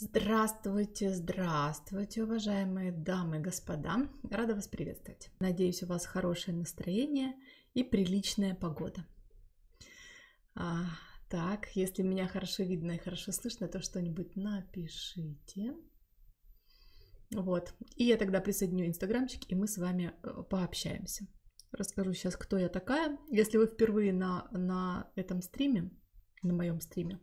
Здравствуйте, здравствуйте, уважаемые дамы и господа. Рада вас приветствовать. Надеюсь, у вас хорошее настроение и приличная погода. А, так, если меня хорошо видно и хорошо слышно, то что-нибудь напишите. Вот. И я тогда присоединю инстаграмчик, и мы с вами э, пообщаемся. Расскажу сейчас, кто я такая. Если вы впервые на, на этом стриме, на моем стриме,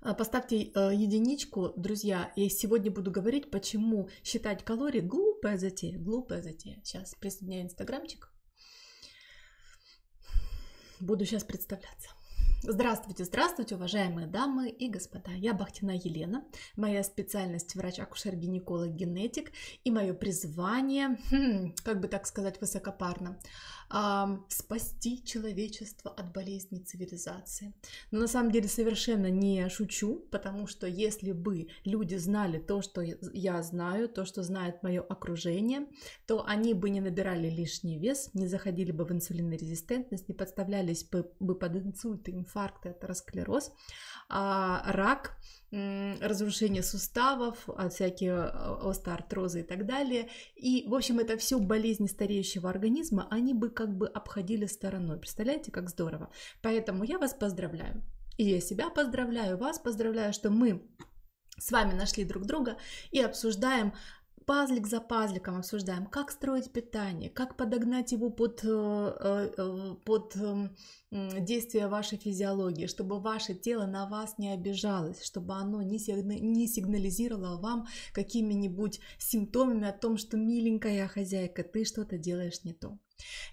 а, поставьте э, единичку, друзья. Я сегодня буду говорить, почему считать калории глупая затея. Глупая затея. Сейчас присоединяю инстаграмчик. Буду сейчас представляться. Здравствуйте, здравствуйте, уважаемые дамы и господа. Я Бахтина Елена. Моя специальность врач-акушер-гинеколог-генетик. И мое призвание, хм, как бы так сказать, высокопарно, а, спасти человечество от болезней цивилизации. Но на самом деле совершенно не шучу, потому что если бы люди знали то, что я знаю, то, что знает мое окружение, то они бы не набирали лишний вес, не заходили бы в инсулинную резистентность, не подставлялись бы, под инсульты, инфаркты, атеросклероз, а рак, разрушение суставов, а, всякие а, остеоартрозы и так далее. И, в общем, это все болезни стареющего организма, они бы как бы обходили стороной. Представляете, как здорово. Поэтому я вас поздравляю. И я себя поздравляю, вас поздравляю, что мы с вами нашли друг друга и обсуждаем пазлик за пазликом обсуждаем, как строить питание, как подогнать его под, э, э, э, под эм, действие вашей физиологии, чтобы ваше тело на вас не обижалось, чтобы оно не, не сигнализировало вам какими-нибудь симптомами о том, что миленькая хозяйка, ты что-то делаешь не то.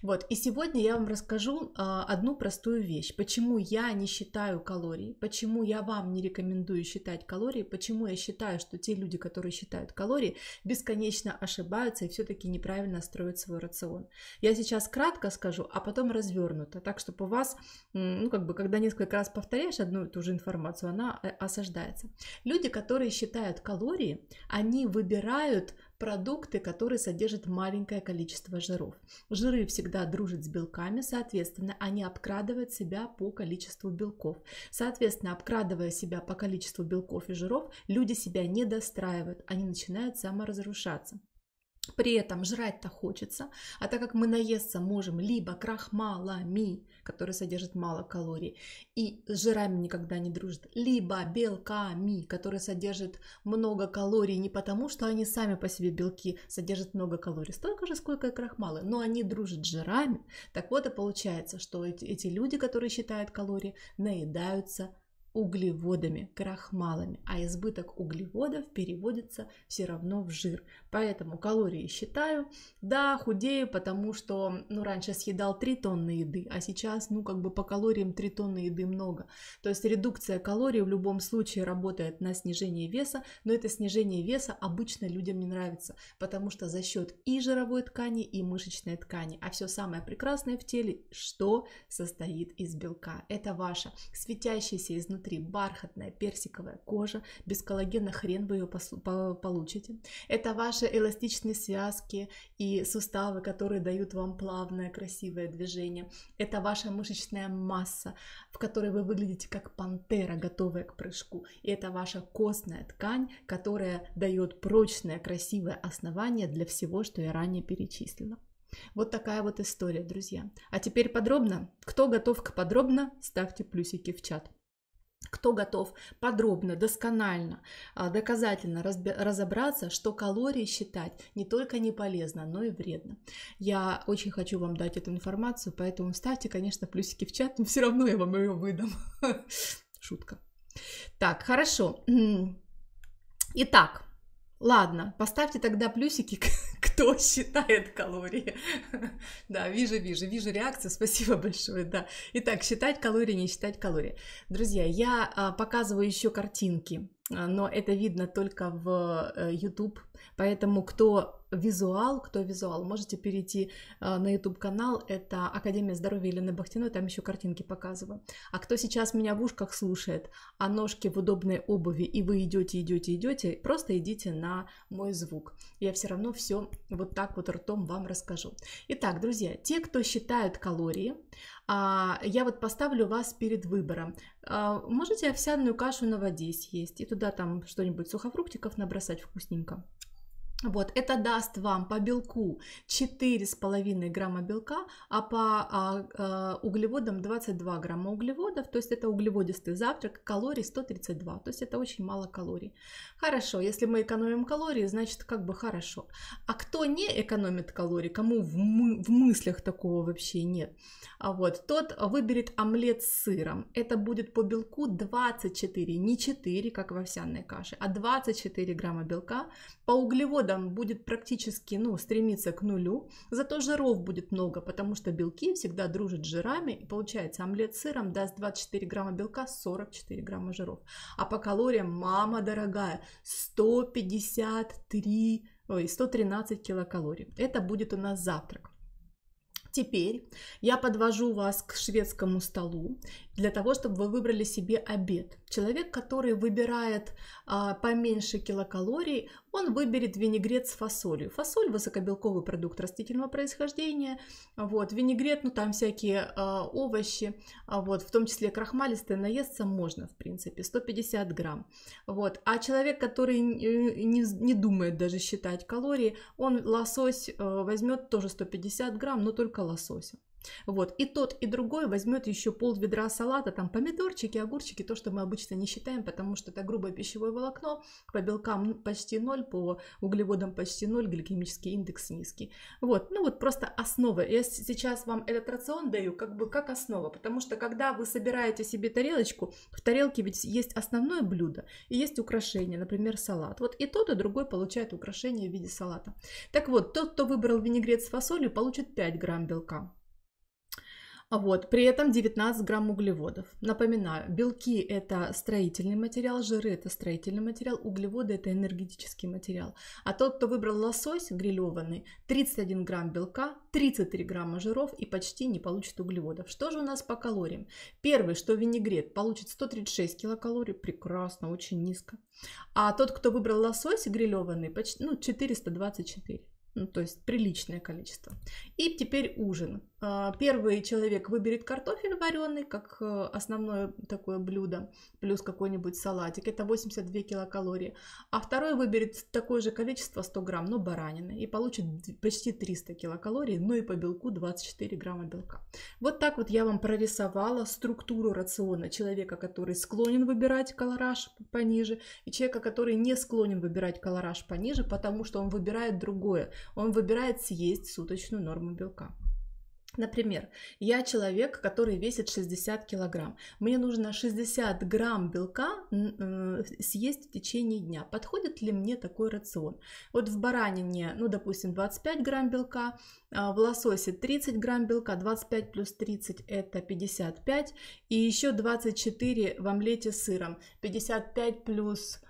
Вот, и сегодня я вам расскажу а, одну простую вещь. Почему я не считаю калории, почему я вам не рекомендую считать калории, почему я считаю, что те люди, которые считают калории, бесконечно ошибаются и все-таки неправильно строят свой рацион. Я сейчас кратко скажу, а потом развернуто, так, чтобы у вас, ну, как бы, когда несколько раз повторяешь одну и ту же информацию, она э, осаждается. Люди, которые считают калории, они выбирают продукты, которые содержат маленькое количество жиров. Жиры всегда дружат с белками, соответственно, они обкрадывают себя по количеству белков. Соответственно, обкрадывая себя по количеству белков и жиров, люди себя не достраивают, они начинают саморазрушаться. При этом жрать-то хочется, а так как мы наесться можем либо крахмалами, которые содержат мало калорий, и с жирами никогда не дружит, либо белками, которые содержат много калорий не потому, что они сами по себе белки содержат много калорий, столько же, сколько и крахмалы, но они дружат с жирами. Так вот и получается, что эти, эти люди, которые считают калории, наедаются углеводами, крахмалами, а избыток углеводов переводится все равно в жир. Поэтому калории считаю, да, худею, потому что, ну, раньше съедал 3 тонны еды, а сейчас, ну, как бы по калориям 3 тонны еды много. То есть редукция калорий в любом случае работает на снижение веса, но это снижение веса обычно людям не нравится, потому что за счет и жировой ткани, и мышечной ткани, а все самое прекрасное в теле, что состоит из белка. Это ваша светящаяся изнутри Внутри бархатная персиковая кожа, без коллагена хрен вы ее получите. Это ваши эластичные связки и суставы, которые дают вам плавное, красивое движение. Это ваша мышечная масса, в которой вы выглядите как пантера, готовая к прыжку. И это ваша костная ткань, которая дает прочное, красивое основание для всего, что я ранее перечислила. Вот такая вот история, друзья. А теперь подробно. Кто готов к подробно, ставьте плюсики в чат кто готов подробно, досконально, а, доказательно разобраться, что калории считать не только не полезно, но и вредно. Я очень хочу вам дать эту информацию, поэтому ставьте, конечно, плюсики в чат, но все равно я вам ее выдам. Шутка. Так, хорошо. Итак, Ладно, поставьте тогда плюсики, кто считает калории. Да, вижу, вижу, вижу реакцию, спасибо большое, да. Итак, считать калории, не считать калории. Друзья, я а, показываю еще картинки, а, но это видно только в э, YouTube Поэтому кто визуал, кто визуал, можете перейти а, на YouTube канал, это Академия здоровья Елены Бахтиной, там еще картинки показываю. А кто сейчас меня в ушках слушает, а ножки в удобной обуви, и вы идете, идете, идете, просто идите на мой звук. Я все равно все вот так вот ртом вам расскажу. Итак, друзья, те, кто считают калории, а, я вот поставлю вас перед выбором. А, можете овсяную кашу на воде съесть и туда там что-нибудь сухофруктиков набросать вкусненько. Вот, это даст вам по белку 4,5 грамма белка, а по а, а, углеводам 22 грамма углеводов, то есть это углеводистый завтрак, калорий 132, то есть это очень мало калорий. Хорошо, если мы экономим калории, значит как бы хорошо. А кто не экономит калорий, кому в, мы, в мыслях такого вообще нет, а вот, тот выберет омлет с сыром. Это будет по белку 24, не 4, как в овсяной каше, а 24 грамма белка, по углеводам голодом будет практически, ну, стремиться к нулю, зато жиров будет много, потому что белки всегда дружат с жирами, и получается омлет с сыром даст 24 грамма белка, 44 грамма жиров. А по калориям, мама дорогая, 153, ой, 113 килокалорий. Это будет у нас завтрак. Теперь я подвожу вас к шведскому столу для того, чтобы вы выбрали себе обед. Человек, который выбирает а, поменьше килокалорий, он выберет винегрет с фасолью. Фасоль – высокобелковый продукт растительного происхождения. Вот, винегрет, ну там всякие э, овощи, а вот, в том числе крахмалистые, наесться можно, в принципе, 150 грамм. Вот, а человек, который э, не, не думает даже считать калории, он лосось э, возьмет тоже 150 грамм, но только лосося. Вот. И тот, и другой возьмет еще пол ведра салата, там помидорчики, огурчики, то, что мы обычно не считаем, потому что это грубое пищевое волокно, по белкам почти ноль, по углеводам почти ноль, гликемический индекс низкий. Вот, ну вот просто основа. Я сейчас вам этот рацион даю как бы как основа, потому что когда вы собираете себе тарелочку, в тарелке ведь есть основное блюдо и есть украшение, например, салат. Вот и тот, и другой получает украшение в виде салата. Так вот, тот, кто выбрал винегрет с фасолью, получит 5 грамм белка. Вот, при этом 19 грамм углеводов. Напоминаю, белки – это строительный материал, жиры – это строительный материал, углеводы – это энергетический материал. А тот, кто выбрал лосось грилеванный, 31 грамм белка, 33 грамма жиров и почти не получит углеводов. Что же у нас по калориям? Первый, что винегрет получит 136 килокалорий, прекрасно, очень низко. А тот, кто выбрал лосось грилеванный, почти, ну, 424. Ну, то есть приличное количество. И теперь ужин. А, первый человек выберет картофель вареный как э, основное такое блюдо, плюс какой-нибудь салатик, это 82 килокалории. А второй выберет такое же количество, 100 грамм, но баранины, и получит почти 300 килокалорий, ну и по белку 24 грамма белка. Вот так вот я вам прорисовала структуру рациона человека, который склонен выбирать колораж пониже, и человека, который не склонен выбирать колораж пониже, потому что он выбирает другое. Он выбирает съесть суточную норму белка. Например, я человек, который весит 60 килограмм. Мне нужно 60 грамм белка э, съесть в течение дня. Подходит ли мне такой рацион? Вот в баранине, ну, допустим, 25 грамм белка, а в лососе 30 грамм белка, 25 плюс 30 это 55, и еще 24 в омлете с сыром. 55 плюс...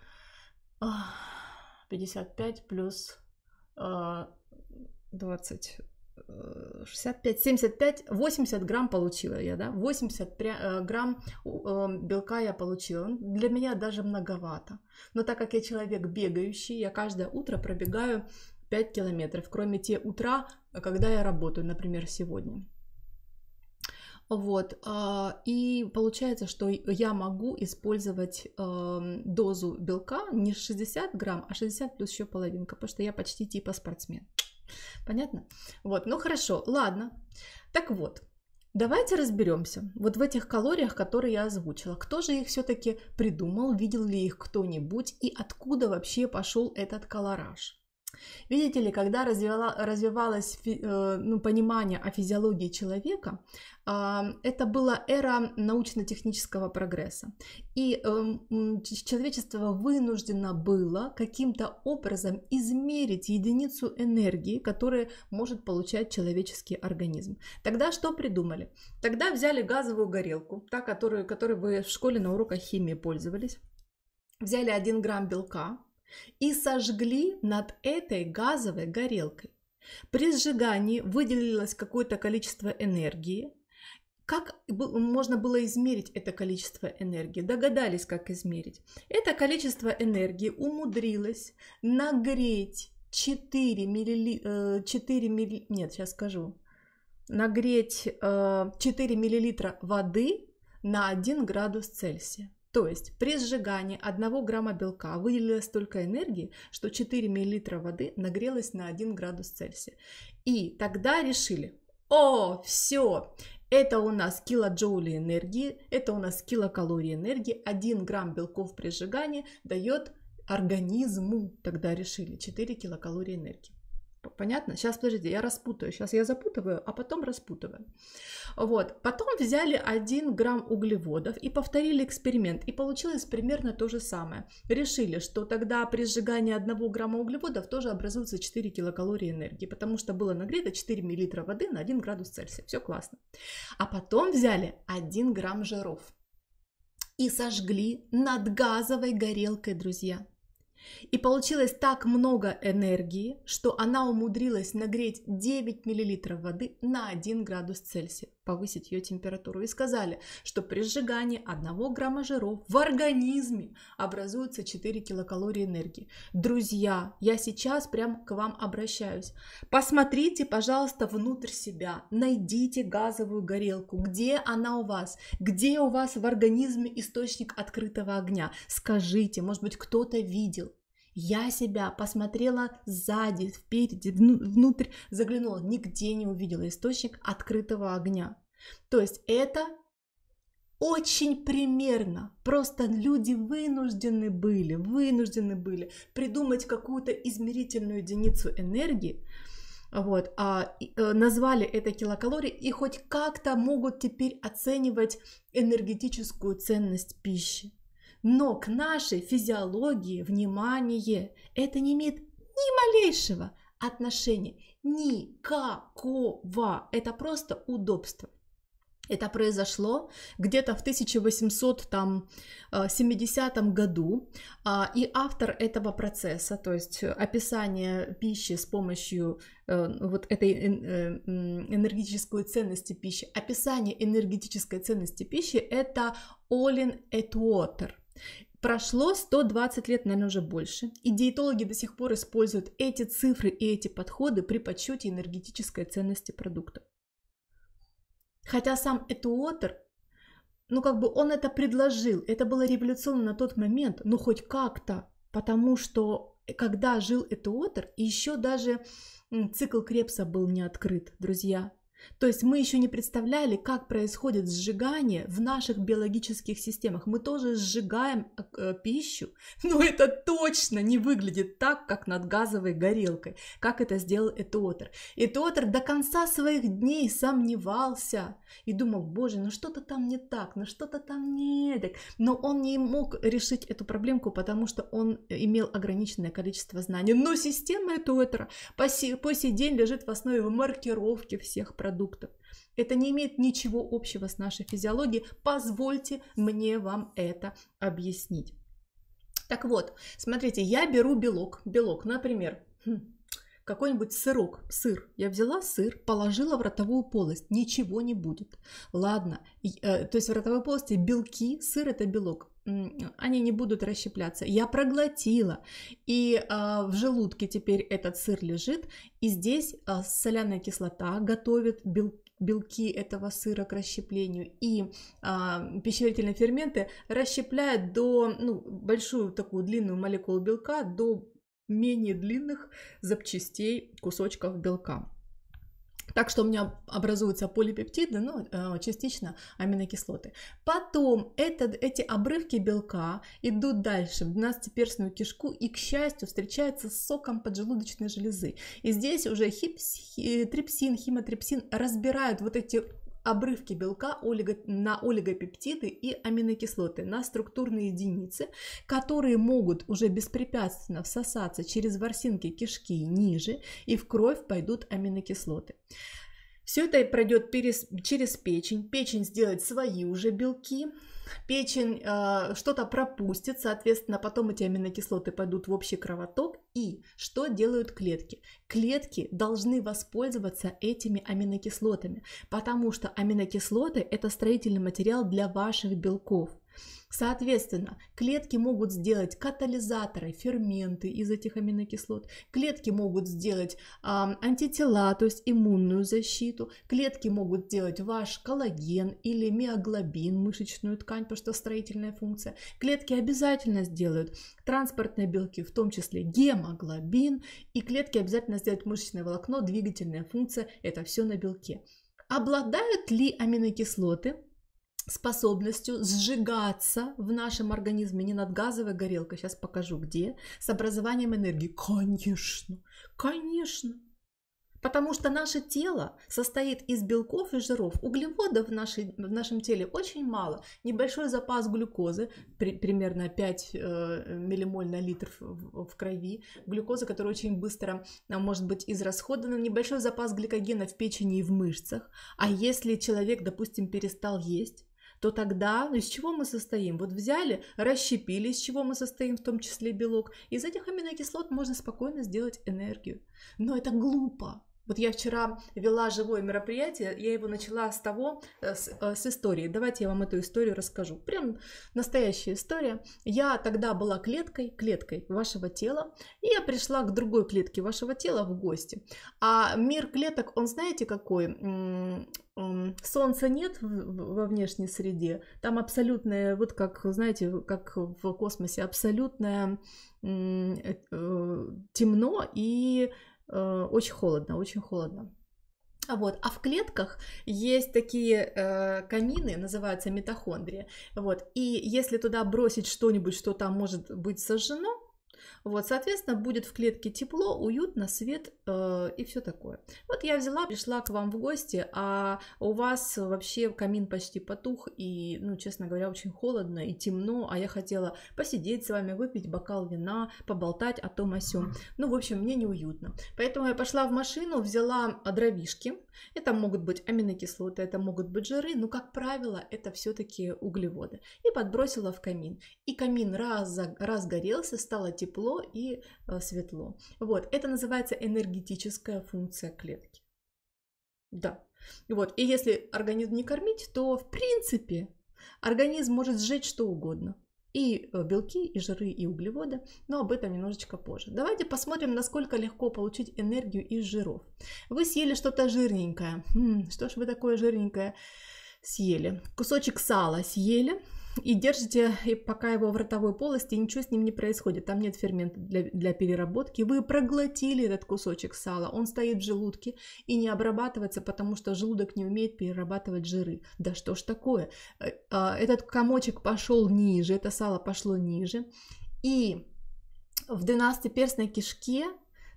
55 плюс 20 а, 65, 75, 80 грамм получила я, да, 80 э, грамм э, белка я получила. Для меня даже многовато. Но так как я человек бегающий, я каждое утро пробегаю 5 километров, кроме те утра, когда я работаю, например, сегодня. Вот, а, и получается, что я могу использовать э, дозу белка не 60 грамм, а 60 плюс еще половинка, потому что я почти типа спортсмен. Понятно? Вот, ну хорошо, ладно. Так вот, Давайте разберемся вот в этих калориях, которые я озвучила. Кто же их все-таки придумал, видел ли их кто-нибудь и откуда вообще пошел этот колораж? Видите ли, когда развивалось э, ну, понимание о физиологии человека, а, это была эра научно-технического прогресса. И эм, человечество вынуждено было каким-то образом измерить единицу энергии, которую может получать человеческий организм. Тогда что придумали? Тогда взяли газовую горелку, та, которую, которой вы в школе на уроках химии пользовались, взяли 1 грамм белка, и сожгли над этой газовой горелкой. При сжигании выделилось какое-то количество энергии. Как можно было измерить это количество энергии? Догадались, как измерить. Это количество энергии умудрилось нагреть 4 милли... 4 э, милли... Нет, сейчас скажу. Нагреть 4 э, миллилитра воды на 1 градус Цельсия. То есть при сжигании 1 грамма белка выделилось столько энергии, что 4 мл воды нагрелось на 1 градус Цельсия. И тогда решили, о, все, это у нас килоджоули энергии, это у нас килокалории энергии, 1 грамм белков при сжигании дает организму, тогда решили, 4 килокалории энергии. Понятно? Сейчас, подождите, я распутаю. Сейчас я запутываю, а потом распутываю. Вот. Потом взяли 1 грамм углеводов и повторили эксперимент. И получилось примерно то же самое. Решили, что тогда при сжигании 1 грамма углеводов тоже образуется 4 килокалории энергии, потому что было нагрето 4 миллилитра воды на 1 градус Цельсия. Все классно. А потом взяли 1 грамм жиров и сожгли над газовой горелкой, друзья. И получилось так много энергии, что она умудрилась нагреть 9 мл воды на 1 градус Цельсия повысить ее температуру. И сказали, что при сжигании 1 грамма жиров в организме образуется 4 килокалории энергии. Друзья, я сейчас прям к вам обращаюсь. Посмотрите, пожалуйста, внутрь себя. Найдите газовую горелку. Где она у вас? Где у вас в организме источник открытого огня? Скажите, может быть, кто-то видел. Я себя посмотрела сзади, впереди, внутрь заглянула, нигде не увидела источник открытого огня. То есть это очень примерно. Просто люди вынуждены были, вынуждены были придумать какую-то измерительную единицу энергии, вот, а, э, назвали это килокалории и хоть как-то могут теперь оценивать энергетическую ценность пищи. Но к нашей физиологии внимание это не имеет ни малейшего отношения, никакого. Это просто удобство. Это произошло где-то в 1870 году, а, и автор этого процесса, то есть описание пищи с помощью э, вот этой э, энергетической ценности пищи, описание энергетической ценности пищи – это Олин Этуотер – Прошло 120 лет, наверное, уже больше, и диетологи до сих пор используют эти цифры и эти подходы при подсчете энергетической ценности продукта. Хотя сам Этуотер, ну как бы он это предложил, это было революционно на тот момент, но ну, хоть как-то, потому что э, когда жил Этуотер, еще даже цикл Крепса был не открыт, друзья. То есть мы еще не представляли, как происходит сжигание в наших биологических системах. Мы тоже сжигаем э, э, пищу, но это точно не выглядит так, как над газовой горелкой, как это сделал Этуотер. Этуотер до конца своих дней сомневался и думал, боже, ну что-то там не так, ну что-то там не так. Но он не мог решить эту проблемку, потому что он э, имел ограниченное количество знаний. Но система Этуотера по сей, по сей день лежит в основе маркировки всех проблем продуктов. Это не имеет ничего общего с нашей физиологией. Позвольте мне вам это объяснить. Так вот, смотрите, я беру белок, белок, например, хм, какой-нибудь сырок, сыр. Я взяла сыр, положила в ротовую полость, ничего не будет. Ладно, э, то есть в ротовой полости белки, сыр это белок они не будут расщепляться. Я проглотила, и э, в желудке теперь этот сыр лежит, и здесь э, соляная кислота готовит бел, белки этого сыра к расщеплению, и э, пищеварительные ферменты расщепляют до, ну, большую такую длинную молекулу белка до менее длинных запчастей кусочков белка. Так что у меня образуются полипептиды, ну, э, частично аминокислоты. Потом этот, эти обрывки белка идут дальше в 12-перстную кишку и, к счастью, встречаются с соком поджелудочной железы. И здесь уже хипс, трипсин, химотрипсин разбирают вот эти обрывки белка олиго, на олигопептиды и аминокислоты, на структурные единицы, которые могут уже беспрепятственно всосаться через ворсинки кишки ниже, и в кровь пойдут аминокислоты. Все это пройдет через печень. Печень сделает свои уже белки, печень э, что-то пропустит, соответственно, потом эти аминокислоты пойдут в общий кровоток. И что делают клетки? Клетки должны воспользоваться этими аминокислотами, потому что аминокислоты – это строительный материал для ваших белков – Соответственно, клетки могут сделать катализаторы, ферменты из этих аминокислот. Клетки могут сделать э, антитела, то есть иммунную защиту. Клетки могут сделать ваш коллаген или миоглобин, мышечную ткань, потому что строительная функция. Клетки обязательно сделают транспортные белки, в том числе гемоглобин. И клетки обязательно сделают мышечное волокно, двигательная функция. Это все на белке. Обладают ли аминокислоты способностью сжигаться в нашем организме не над газовой горелкой, сейчас покажу где, с образованием энергии. Конечно, конечно. Потому что наше тело состоит из белков и жиров. Углеводов в, нашей, в нашем теле очень мало. Небольшой запас глюкозы, при, примерно 5 э, миллимоль на литр в, в крови. Глюкоза, которая очень быстро а, может быть израсходована. Небольшой запас гликогена в печени и в мышцах. А если человек, допустим, перестал есть, то тогда ну, из чего мы состоим? Вот взяли, расщепили, из чего мы состоим, в том числе белок. Из этих аминокислот можно спокойно сделать энергию. Но это глупо. Вот я вчера вела живое мероприятие, я его начала с того, э, с, э, с истории. Давайте я вам эту историю расскажу. Прям настоящая история. Я тогда была клеткой, клеткой вашего тела, и я пришла к другой клетке вашего тела в гости. А мир клеток, он знаете какой? солнца нет во внешней среде, там абсолютная, вот как, знаете, как в космосе, абсолютная э, э, темно и э, очень холодно, очень холодно. А вот. А в клетках есть такие э, камины, называются митохондрии. Вот. И если туда бросить что-нибудь, что там может быть сожжено, вот, соответственно, будет в клетке тепло, уютно, свет э, и все такое. Вот я взяла, пришла к вам в гости, а у вас вообще камин почти потух и, ну, честно говоря, очень холодно и темно, а я хотела посидеть с вами, выпить бокал вина, поболтать о том о сём. Ну, в общем, мне неуютно. Поэтому я пошла в машину, взяла а, дровишки. Это могут быть аминокислоты, это могут быть жиры, но, как правило, это все-таки углеводы. И подбросила в камин. И камин раз, разгорелся, стало тепло тепло и э, светло. Вот, это называется энергетическая функция клетки. Да. Вот, и если организм не кормить, то в принципе организм может сжечь что угодно. И э, белки, и жиры, и углеводы, но об этом немножечко позже. Давайте посмотрим, насколько легко получить энергию из жиров. Вы съели что-то жирненькое. Хм, что ж вы такое жирненькое съели? Кусочек сала съели, и держите, и пока его в ротовой полости, ничего с ним не происходит, там нет фермента для, для переработки, вы проглотили этот кусочек сала, он стоит в желудке и не обрабатывается, потому что желудок не умеет перерабатывать жиры. Да что ж такое? Э, а, этот комочек пошел ниже, это сало пошло ниже, и в 12-перстной кишке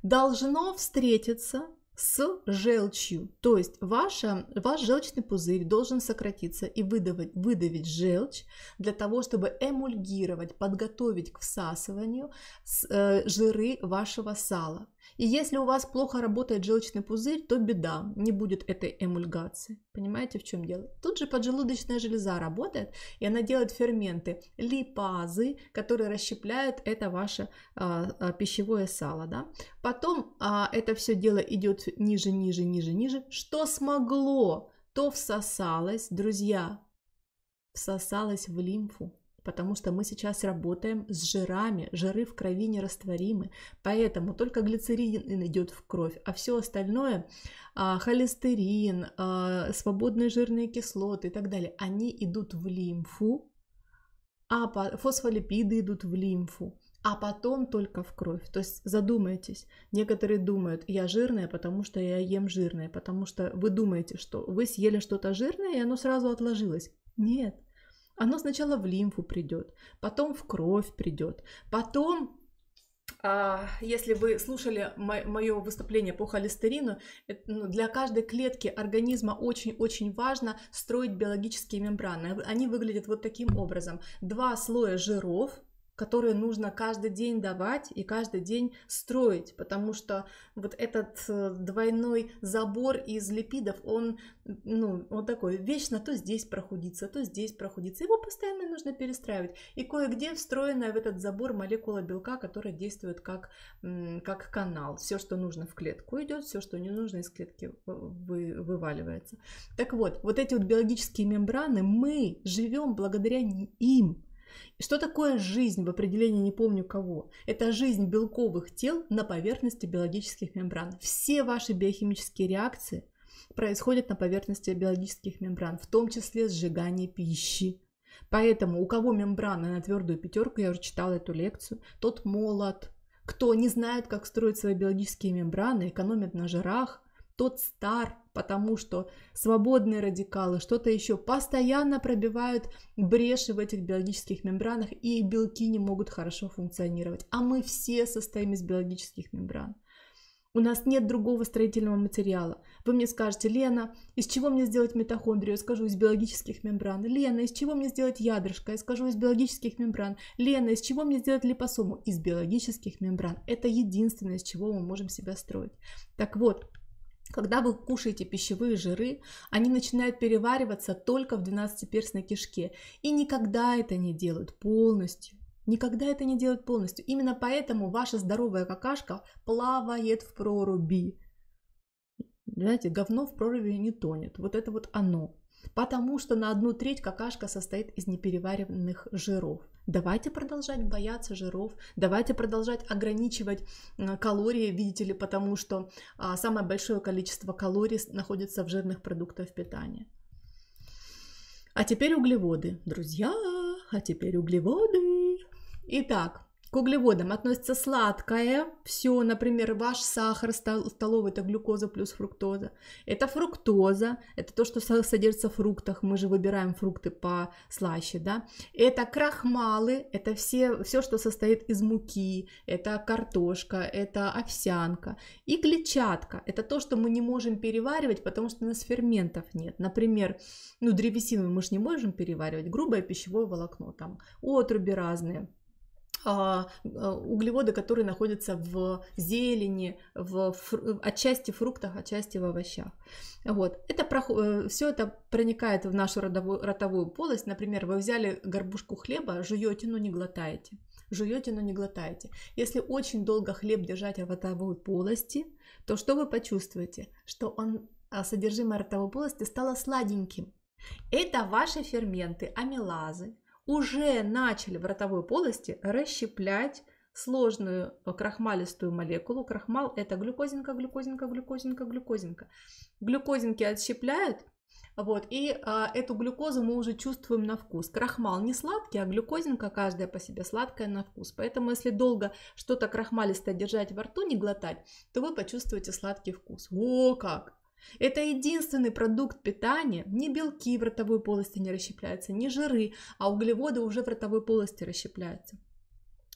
должно встретиться с желчью. То есть ваша, ваш желчный пузырь должен сократиться и выдавить, выдавить желчь для того, чтобы эмульгировать, подготовить к всасыванию э, жиры вашего сала. И если у вас плохо работает желчный пузырь, то беда, не будет этой эмульгации. Понимаете, в чем дело? Тут же поджелудочная железа работает, и она делает ферменты, липазы, которые расщепляют это ваше а, а, пищевое сало. Да? Потом а, это все дело идет ниже, ниже, ниже, ниже. Что смогло, то всосалось, друзья, всосалось в лимфу потому что мы сейчас работаем с жирами, жиры в крови нерастворимы, поэтому только глицерин идет в кровь, а все остальное, а, холестерин, а, свободные жирные кислоты и так далее, они идут в лимфу, а фосфолипиды идут в лимфу, а потом только в кровь. То есть задумайтесь, некоторые думают, я жирная, потому что я ем жирное, потому что вы думаете, что вы съели что-то жирное, и оно сразу отложилось. Нет, оно сначала в лимфу придет, потом в кровь придет, потом а, если вы слушали мое выступление по холестерину, э, ну, для каждой клетки организма очень-очень важно строить биологические мембраны. Они выглядят вот таким образом. Два слоя жиров, которые нужно каждый день давать и каждый день строить, потому что вот этот э, двойной забор из липидов, он, ну, он такой, вечно то здесь прохудится, то здесь прохудится, его постоянно нужно перестраивать. И кое-где встроенная в этот забор молекула белка, которая действует как, как канал. Все, что нужно в клетку идет, все, что не нужно из клетки вы, вываливается. Так вот, вот эти вот биологические мембраны, мы живем благодаря им, что такое жизнь в определении не помню кого? Это жизнь белковых тел на поверхности биологических мембран. Все ваши биохимические реакции происходят на поверхности биологических мембран, в том числе сжигание пищи. Поэтому у кого мембрана на твердую пятерку, я уже читала эту лекцию, тот молод. Кто не знает, как строить свои биологические мембраны, экономит на жирах, тот стар, потому что свободные радикалы, что-то еще, постоянно пробивают бреши в этих биологических мембранах, и белки не могут хорошо функционировать. А мы все состоим из биологических мембран. У нас нет другого строительного материала. Вы мне скажете, Лена, из чего мне сделать митохондрию? Я скажу, из биологических мембран. Лена, из чего мне сделать ядрышко? Я скажу, из биологических мембран. Лена, из чего мне сделать липосому? Из биологических мембран. Это единственное, из чего мы можем себя строить. Так вот, когда вы кушаете пищевые жиры, они начинают перевариваться только в 12-перстной кишке. И никогда это не делают полностью. Никогда это не делают полностью. Именно поэтому ваша здоровая какашка плавает в проруби. Знаете, говно в проруби не тонет. Вот это вот оно. Потому что на одну треть какашка состоит из непереваренных жиров. Давайте продолжать бояться жиров, давайте продолжать ограничивать э, калории, видите ли, потому что а, самое большое количество калорий находится в жирных продуктах питания. А теперь углеводы, друзья, а теперь углеводы. Итак, к углеводам относится сладкое, все, например, ваш сахар столовый, это глюкоза плюс фруктоза. Это фруктоза, это то, что содержится в фруктах, мы же выбираем фрукты по слаще, да. Это крахмалы, это все, все, что состоит из муки, это картошка, это овсянка. И клетчатка, это то, что мы не можем переваривать, потому что у нас ферментов нет. Например, ну древесину мы же не можем переваривать, грубое пищевое волокно, там отруби разные – а, а, углеводы, которые находятся в зелени, в фру... отчасти фруктах, отчасти в овощах. Вот. Это про... Э, Все это проникает в нашу родовую, ротовую полость. Например, вы взяли горбушку хлеба, жуете, но не глотаете. Жуете, но не глотаете. Если очень долго хлеб держать в ротовой полости, то что вы почувствуете? Что он а, содержимое ротовой полости стало сладеньким. Это ваши ферменты, амилазы, уже начали в ротовой полости расщеплять сложную э, крахмалистую молекулу. Крахмал – это глюкозинка, глюкозинка, глюкозинка, глюкозинка. Глюкозинки отщепляют, вот, и а, эту глюкозу мы уже чувствуем на вкус. Крахмал не сладкий, а глюкозинка каждая по себе сладкая на вкус. Поэтому если долго что-то крахмалистое держать во рту, не глотать, то вы почувствуете сладкий вкус. О, как! Это единственный продукт питания, ни белки в ротовой полости не расщепляются, ни жиры, а углеводы уже в ротовой полости расщепляются.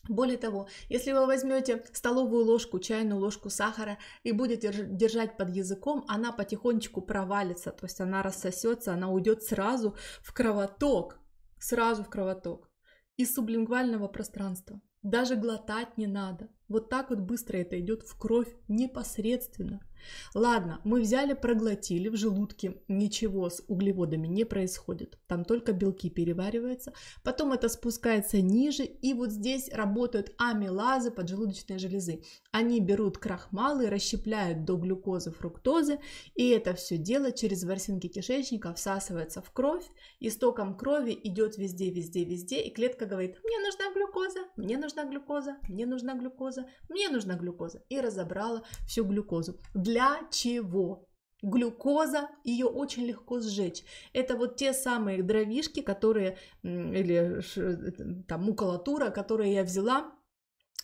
Более того, если вы возьмете столовую ложку, чайную ложку сахара и будете держать под языком, она потихонечку провалится, то есть она рассосется, она уйдет сразу в кровоток, сразу в кровоток из сублингвального пространства. Даже глотать не надо. Вот так вот быстро это идет в кровь непосредственно. Ладно, мы взяли, проглотили в желудке, ничего с углеводами не происходит, там только белки перевариваются, потом это спускается ниже, и вот здесь работают амилазы поджелудочной железы. Они берут крахмалы, расщепляют до глюкозы, фруктозы, и это все дело через ворсинки кишечника всасывается в кровь, и стоком крови идет везде, везде, везде, и клетка говорит, мне нужна глюкоза, мне нужна глюкоза, мне нужна глюкоза, мне нужна глюкоза, и разобрала всю глюкозу. Для для чего. Глюкоза, ее очень легко сжечь. Это вот те самые дровишки, которые, или э, там макулатура, которые я взяла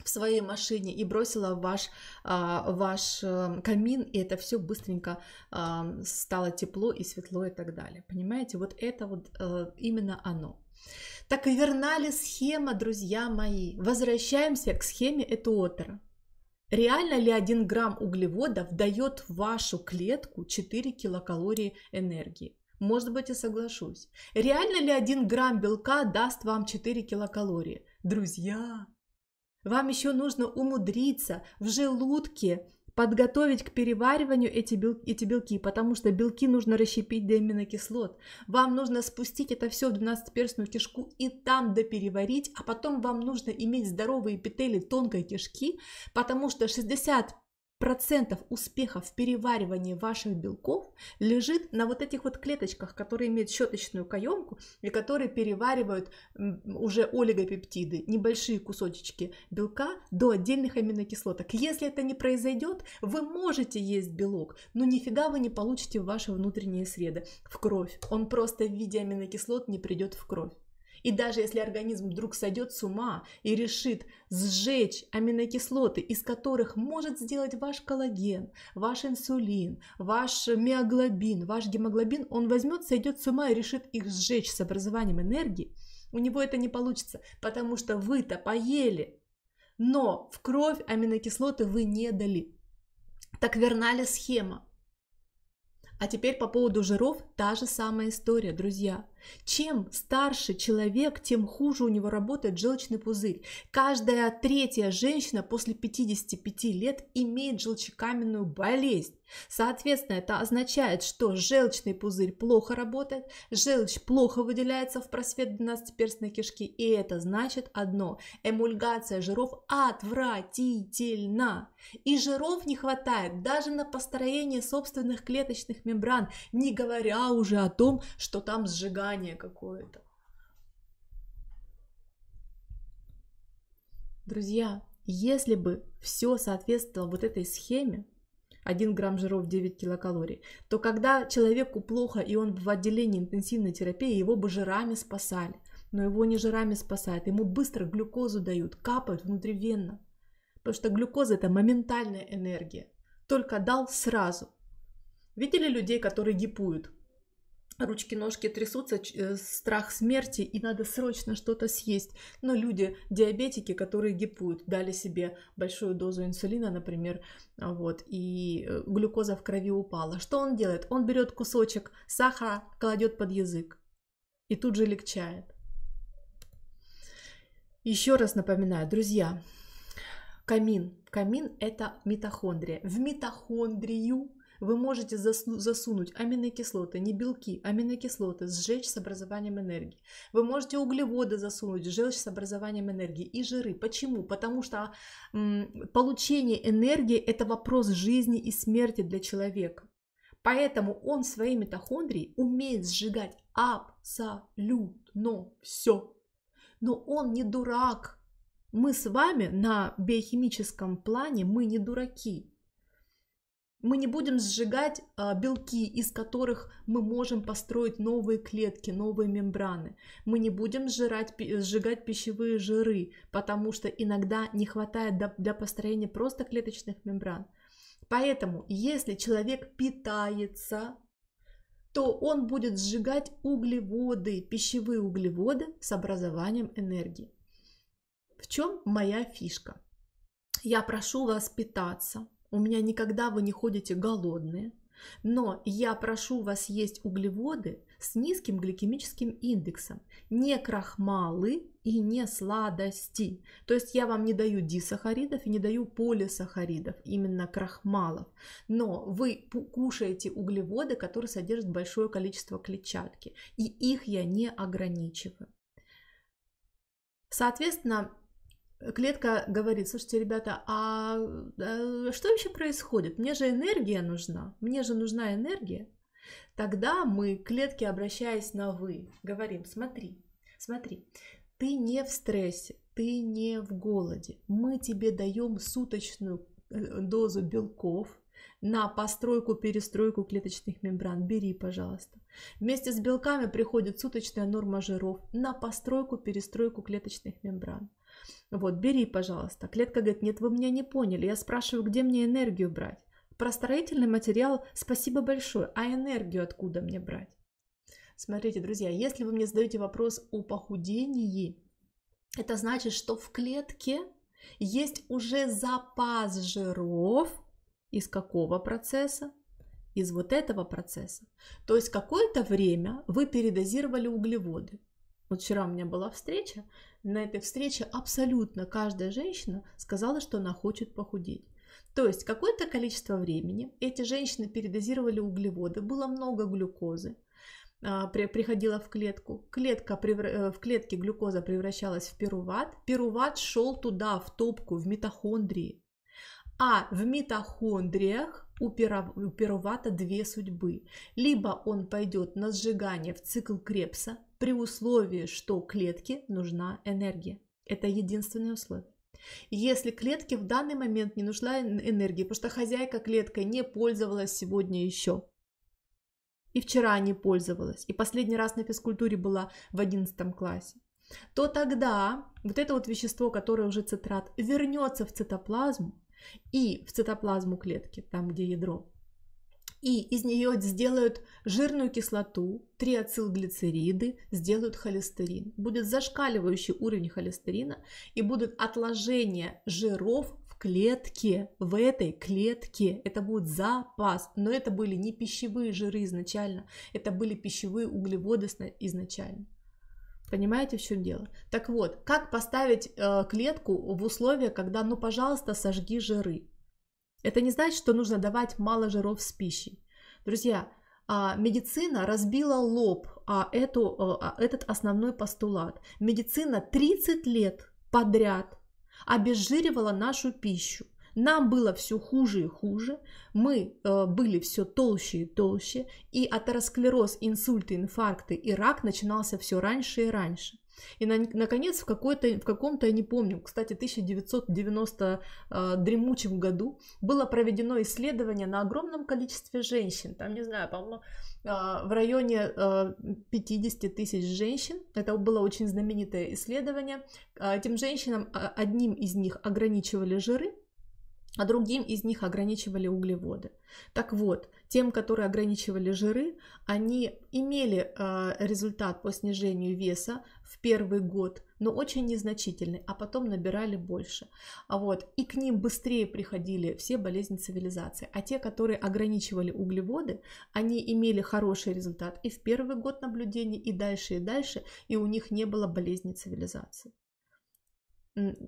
в своей машине и бросила в ваш, а, ваш э, камин, и это все быстренько а, стало тепло и светло и так далее. Понимаете, вот это вот э, именно оно. Так и верна ли схема, друзья мои? Возвращаемся к схеме Этуотера. Реально ли 1 грамм углеводов дает в вашу клетку 4 килокалории энергии? Может быть, и соглашусь. Реально ли 1 грамм белка даст вам 4 килокалории? Друзья, вам еще нужно умудриться в желудке подготовить к перевариванию эти, бел, эти белки, потому что белки нужно расщепить до аминокислот. Вам нужно спустить это все в 12-перстную кишку и там допереварить, а потом вам нужно иметь здоровые петели тонкой кишки, потому что 60 процентов успеха в переваривании ваших белков лежит на вот этих вот клеточках, которые имеют щеточную каемку и которые переваривают уже олигопептиды, небольшие кусочки белка до отдельных аминокислоток. Если это не произойдет, вы можете есть белок, но нифига вы не получите в ваши внутренние среды, в кровь. Он просто в виде аминокислот не придет в кровь. И даже если организм вдруг сойдет с ума и решит сжечь аминокислоты, из которых может сделать ваш коллаген, ваш инсулин, ваш миоглобин, ваш гемоглобин, он возьмет, сойдет с ума и решит их сжечь с образованием энергии, у него это не получится, потому что вы-то поели, но в кровь аминокислоты вы не дали. Так верна ли схема? А теперь по поводу жиров та же самая история, друзья. Чем старше человек, тем хуже у него работает желчный пузырь. Каждая третья женщина после 55 лет имеет желчекаменную болезнь. Соответственно, это означает, что желчный пузырь плохо работает, желчь плохо выделяется в просвет 12-перстной кишки, и это значит одно – эмульгация жиров отвратительна. И жиров не хватает даже на построение собственных клеточных мембран, не говоря уже о том, что там сжигают знание какое-то. Друзья, если бы все соответствовало вот этой схеме, 1 грамм жиров 9 килокалорий, то когда человеку плохо и он в отделении интенсивной терапии, его бы жирами спасали. Но его не жирами спасают, ему быстро глюкозу дают, капают внутривенно. Потому что глюкоза – это моментальная энергия. Только дал сразу. Видели людей, которые гипуют? ручки-ножки трясутся, э, страх смерти, и надо срочно что-то съесть. Но люди, диабетики, которые гипуют, дали себе большую дозу инсулина, например, вот, и э, глюкоза в крови упала. Что он делает? Он берет кусочек сахара, кладет под язык и тут же легчает. Еще раз напоминаю, друзья, камин. Камин – это митохондрия. В митохондрию вы можете засунуть аминокислоты, не белки, аминокислоты, сжечь с образованием энергии. Вы можете углеводы засунуть, сжечь с образованием энергии и жиры. Почему? Потому что получение энергии – это вопрос жизни и смерти для человека. Поэтому он своей митохондрии умеет сжигать абсолютно все. Но он не дурак. Мы с вами на биохимическом плане, мы не дураки. Мы не будем сжигать а, белки, из которых мы можем построить новые клетки, новые мембраны. Мы не будем жрать, сжигать пищевые жиры, потому что иногда не хватает для, для построения просто клеточных мембран. Поэтому, если человек питается, то он будет сжигать углеводы, пищевые углеводы с образованием энергии. В чем моя фишка? Я прошу вас питаться – у меня никогда вы не ходите голодные, но я прошу вас есть углеводы с низким гликемическим индексом, не крахмалы и не сладости. То есть я вам не даю дисахаридов и не даю полисахаридов, именно крахмалов. Но вы кушаете углеводы, которые содержат большое количество клетчатки, и их я не ограничиваю. Соответственно, клетка говорит, слушайте, ребята, а э, что вообще происходит? Мне же энергия нужна, мне же нужна энергия. Тогда мы к клетке, обращаясь на «вы», говорим, смотри, смотри, ты не в стрессе, ты не в голоде. Мы тебе даем суточную э, дозу белков, на постройку, перестройку клеточных мембран. Бери, пожалуйста. Вместе с белками приходит суточная норма жиров на постройку, перестройку клеточных мембран. Вот, бери, пожалуйста. Клетка говорит, нет, вы меня не поняли. Я спрашиваю, где мне энергию брать? Про строительный материал спасибо большое, а энергию откуда мне брать? Смотрите, друзья, если вы мне задаете вопрос о похудении, это значит, что в клетке есть уже запас жиров из какого процесса? Из вот этого процесса. То есть какое-то время вы передозировали углеводы. Вот вчера у меня была встреча, на этой встрече абсолютно каждая женщина сказала, что она хочет похудеть. То есть какое-то количество времени эти женщины передозировали углеводы, было много глюкозы, а, приходила в клетку. Клетка, э, в клетке глюкоза превращалась в пируват. Пируват шел туда, в топку, в митохондрии. А в митохондриях уперовато две судьбы. Либо он пойдет на сжигание в цикл Крепса при условии, что клетке нужна энергия. Это единственное условие. Если клетке в данный момент не нужна энергия, потому что хозяйка клеткой не пользовалась сегодня еще, и вчера не пользовалась, и последний раз на физкультуре была в 11 классе, то тогда вот это вот вещество, которое уже цитрат, вернется в цитоплазму, и в цитоплазму клетки, там, где ядро. И из нее сделают жирную кислоту, триацилглицериды, сделают холестерин. Будет зашкаливающий уровень холестерина и будут отложения жиров в клетке, в этой клетке. Это будет запас, но это были не пищевые жиры изначально, это были пищевые углеводы изначально. Понимаете, в чем дело? Так вот, как поставить э, клетку в условия, когда, ну, пожалуйста, сожги жиры? Это не значит, что нужно давать мало жиров с пищей. Друзья, э, медицина разбила лоб э, эту, э, этот основной постулат. Медицина 30 лет подряд обезжиривала нашу пищу. Нам было все хуже и хуже, мы э, были все толще и толще, и атеросклероз, инсульты, инфаркты и рак начинался все раньше и раньше. И, на, наконец, в, какой-то, в каком-то, я не помню, кстати, 1990 э, дремучем году было проведено исследование на огромном количестве женщин, там, не знаю, по-моему, э, в районе э, 50 тысяч женщин, это было очень знаменитое исследование, э, этим женщинам, э, одним из них ограничивали жиры, а другим из них ограничивали углеводы. Так вот, тем, которые ограничивали жиры, они имели а, результат по снижению веса в первый год, но очень незначительный, а потом набирали больше. А вот, и к ним быстрее приходили все болезни цивилизации. А те, которые ограничивали углеводы, они имели хороший результат и в первый год наблюдения, и дальше, и дальше, и у них не было болезни цивилизации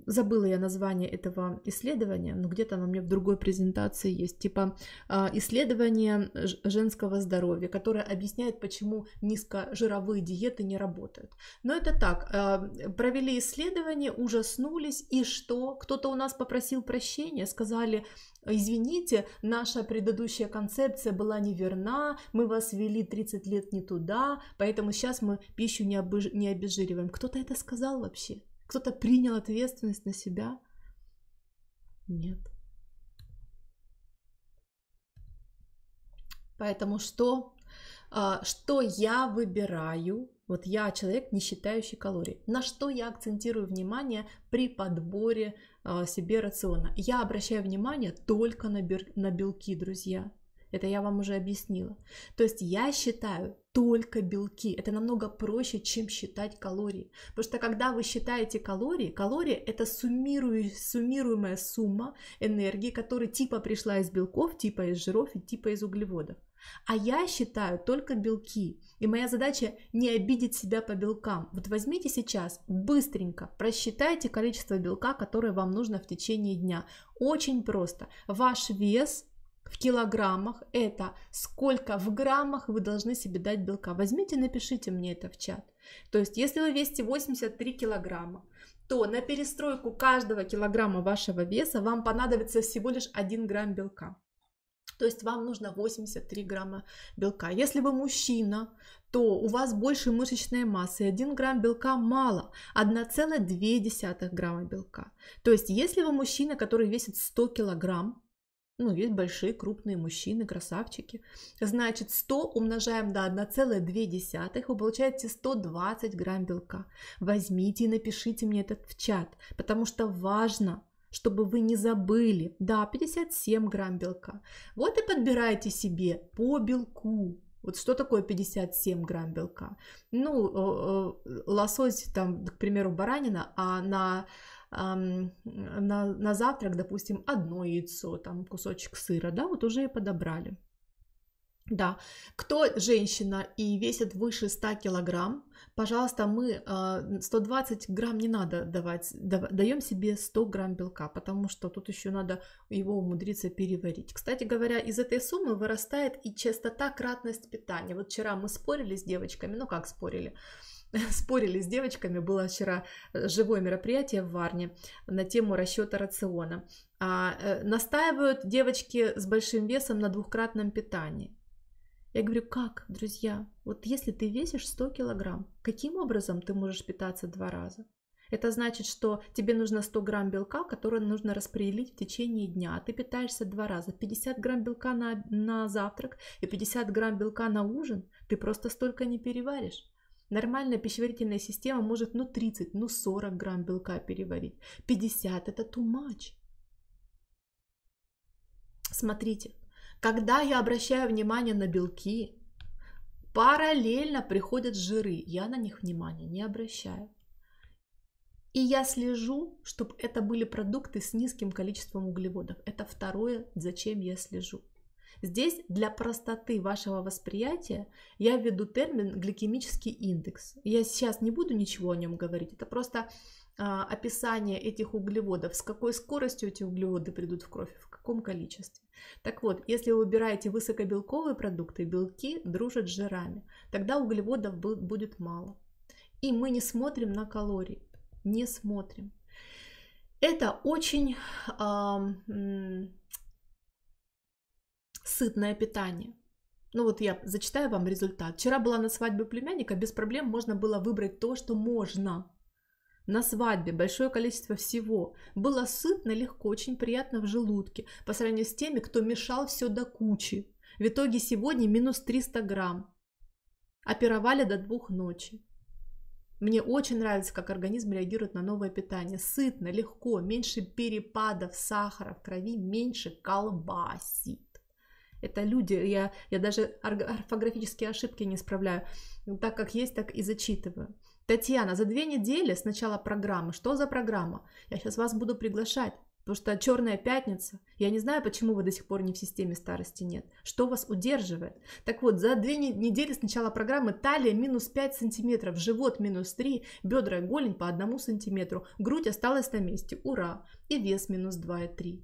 забыла я название этого исследования, но где-то оно мне в другой презентации есть, типа а, исследование женского здоровья, которое объясняет, почему низкожировые диеты не работают. Но это так, а, провели исследование, ужаснулись, и что? Кто-то у нас попросил прощения, сказали, извините, наша предыдущая концепция была неверна, мы вас вели 30 лет не туда, поэтому сейчас мы пищу не обезжириваем. Кто-то это сказал вообще? Кто-то принял ответственность на себя? Нет. Поэтому что, а, что я выбираю? Вот я человек, не считающий калории. На что я акцентирую внимание при подборе а, себе рациона? Я обращаю внимание только на белки, друзья. Это я вам уже объяснила. То есть я считаю только белки. Это намного проще, чем считать калории. Потому что когда вы считаете калории, калории это суммируя, суммируемая сумма энергии, которая типа пришла из белков, типа из жиров и типа из углеводов. А я считаю только белки. И моя задача не обидеть себя по белкам. Вот возьмите сейчас, быстренько просчитайте количество белка, которое вам нужно в течение дня. Очень просто. Ваш вес в килограммах, это сколько в граммах вы должны себе дать белка. Возьмите, напишите мне это в чат. То есть, если вы весите 83 килограмма, то на перестройку каждого килограмма вашего веса вам понадобится всего лишь 1 грамм белка. То есть вам нужно 83 грамма белка. Если вы мужчина, то у вас больше мышечной массы, 1 грамм белка мало, 1,2 грамма белка. То есть если вы мужчина, который весит 100 килограмм, ну, есть большие, крупные мужчины, красавчики. Значит, 100 умножаем на 1,2, вы получаете 120 грамм белка. Возьмите и напишите мне этот в чат, потому что важно, чтобы вы не забыли. Да, 57 грамм белка. Вот и подбирайте себе по белку. Вот что такое 57 грамм белка? Ну, э, э, лосось там, к примеру, баранина, а на на, на завтрак, допустим, одно яйцо, там кусочек сыра, да, вот уже и подобрали. Да, кто женщина и весит выше 100 килограмм, пожалуйста, мы 120 а, грамм не надо давать, даем себе 100 грамм белка, потому что тут еще надо его умудриться переварить. Кстати говоря, из этой суммы вырастает и частота кратность питания. Вот вчера мы спорили с девочками, ну как спорили, спорили с девочками, было вчера э, живое мероприятие в Варне на тему расчета рациона. А, э, настаивают девочки с большим весом на двухкратном питании. Я говорю, как, друзья, вот если ты весишь 100 килограмм, каким образом ты можешь питаться два раза? Это значит, что тебе нужно 100 грамм белка, который нужно распределить в течение дня. А ты питаешься два раза. 50 грамм белка на, на завтрак и 50 грамм белка на ужин. Ты просто столько не переваришь. Нормальная пищеварительная система может ну 30, ну 40 грамм белка переварить. 50 это too much. Смотрите, когда я обращаю внимание на белки, параллельно приходят жиры. Я на них внимания не обращаю. И я слежу, чтобы это были продукты с низким количеством углеводов. Это второе, зачем я слежу. Здесь для простоты вашего восприятия я введу термин гликемический индекс. Я сейчас не буду ничего о нем говорить, это просто а, описание этих углеводов, с какой скоростью эти углеводы придут в кровь, в каком количестве. Так вот, если вы выбираете высокобелковые продукты, белки дружат с жирами, тогда углеводов будет мало. И мы не смотрим на калории, не смотрим. Это очень... А, сытное питание. Ну вот я зачитаю вам результат. Вчера была на свадьбе племянника, без проблем можно было выбрать то, что можно. На свадьбе большое количество всего. Было сытно, легко, очень приятно в желудке, по сравнению с теми, кто мешал все до кучи. В итоге сегодня минус 300 грамм. Опировали до двух ночи. Мне очень нравится, как организм реагирует на новое питание. Сытно, легко, меньше перепадов сахара в крови, меньше колбасит. Это люди, я, я даже орфографические ошибки не исправляю. Так как есть, так и зачитываю. Татьяна, за две недели с начала программы. Что за программа? Я сейчас вас буду приглашать. Потому что черная пятница. Я не знаю, почему вы до сих пор не в системе старости нет. Что вас удерживает? Так вот, за две недели с начала программы талия минус 5 сантиметров, живот минус 3, бедра и голень по одному сантиметру, грудь осталась на месте, ура, и вес минус и 2,3.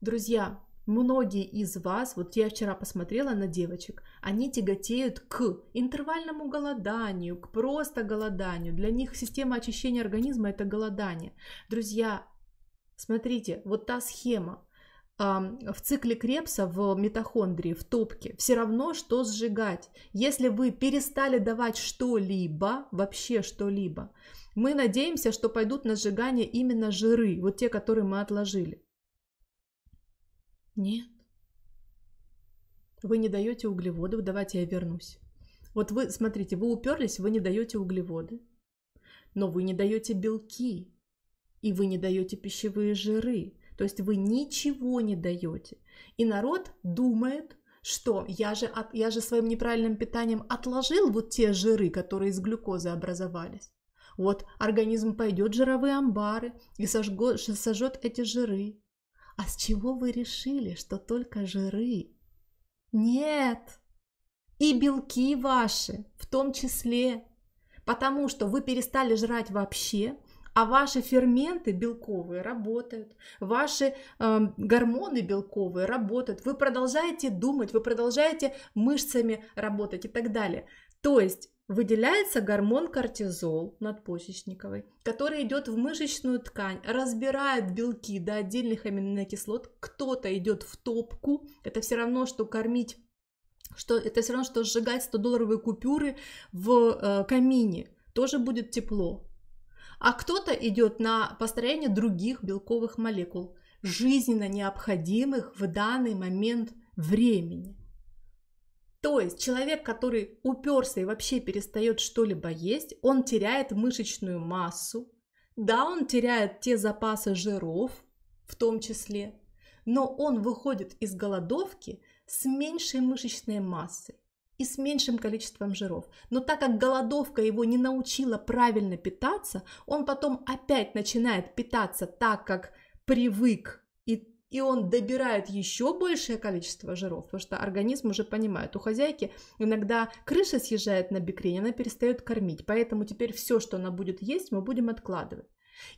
Друзья, многие из вас, вот я вчера посмотрела на девочек, они тяготеют к интервальному голоданию, к просто голоданию. Для них система очищения организма это голодание. Друзья, смотрите, вот та схема в цикле Крепса, в митохондрии, в топке, все равно, что сжигать. Если вы перестали давать что-либо, вообще что-либо, мы надеемся, что пойдут на сжигание именно жиры, вот те, которые мы отложили. Нет. Вы не даете углеводов, давайте я вернусь. Вот вы, смотрите, вы уперлись, вы не даете углеводы, но вы не даете белки, и вы не даете пищевые жиры. То есть вы ничего не даете. И народ думает, что я же, от, я же своим неправильным питанием отложил вот те жиры, которые из глюкозы образовались. Вот организм пойдет в жировые амбары и сожжет, сожжет эти жиры. А с чего вы решили, что только жиры? Нет, и белки ваши в том числе, потому что вы перестали жрать вообще, а ваши ферменты белковые работают, ваши э, гормоны белковые работают, вы продолжаете думать, вы продолжаете мышцами работать и так далее. То есть выделяется гормон кортизол надпочечниковый, который идет в мышечную ткань, разбирает белки до отдельных аминокислот. Кто-то идет в топку. Это все равно, что кормить что это все равно, что сжигать 100-долларовые купюры в э, камине, тоже будет тепло. А кто-то идет на построение других белковых молекул, жизненно необходимых в данный момент времени. То есть человек, который уперся и вообще перестает что-либо есть, он теряет мышечную массу, да, он теряет те запасы жиров в том числе, но он выходит из голодовки с меньшей мышечной массой и с меньшим количеством жиров. Но так как голодовка его не научила правильно питаться, он потом опять начинает питаться так, как привык и он добирает еще большее количество жиров, потому что организм уже понимает, у хозяйки иногда крыша съезжает на бикрень, она перестает кормить, поэтому теперь все, что она будет есть, мы будем откладывать.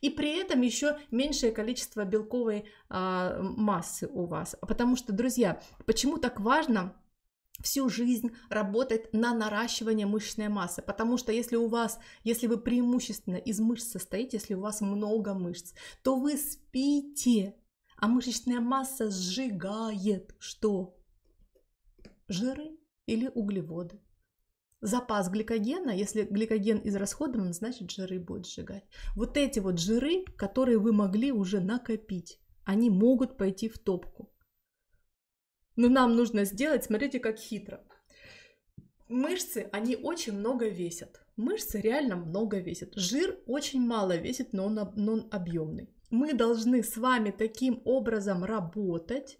И при этом еще меньшее количество белковой а, массы у вас. Потому что, друзья, почему так важно всю жизнь работать на наращивание мышечной массы, потому что если у вас, если вы преимущественно из мышц состоите, если у вас много мышц, то вы спите, а мышечная масса сжигает что? Жиры или углеводы. Запас гликогена, если гликоген израсходован, значит жиры будет сжигать. Вот эти вот жиры, которые вы могли уже накопить, они могут пойти в топку. Но нам нужно сделать, смотрите, как хитро. Мышцы, они очень много весят. Мышцы реально много весят. Жир очень мало весит, но он, но он объемный мы должны с вами таким образом работать,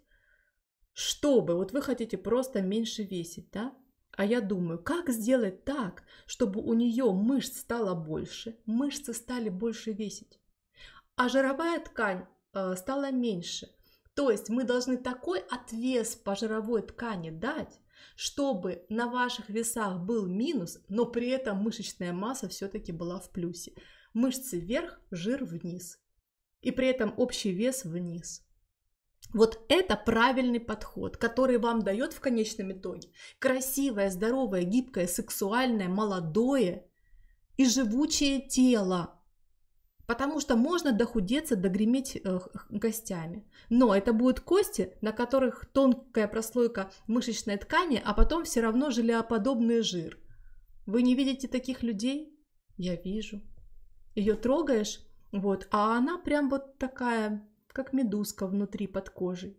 чтобы, вот вы хотите просто меньше весить, да? А я думаю, как сделать так, чтобы у нее мышц стало больше, мышцы стали больше весить, а жировая ткань э, стала меньше. То есть мы должны такой отвес по жировой ткани дать, чтобы на ваших весах был минус, но при этом мышечная масса все-таки была в плюсе. Мышцы вверх, жир вниз и при этом общий вес вниз. Вот это правильный подход, который вам дает в конечном итоге красивое, здоровое, гибкое, сексуальное, молодое и живучее тело. Потому что можно дохудеться, догреметь гостями, э, Но это будут кости, на которых тонкая прослойка мышечной ткани, а потом все равно желеоподобный жир. Вы не видите таких людей? Я вижу. Ее трогаешь, вот, а она прям вот такая, как медузка внутри под кожей.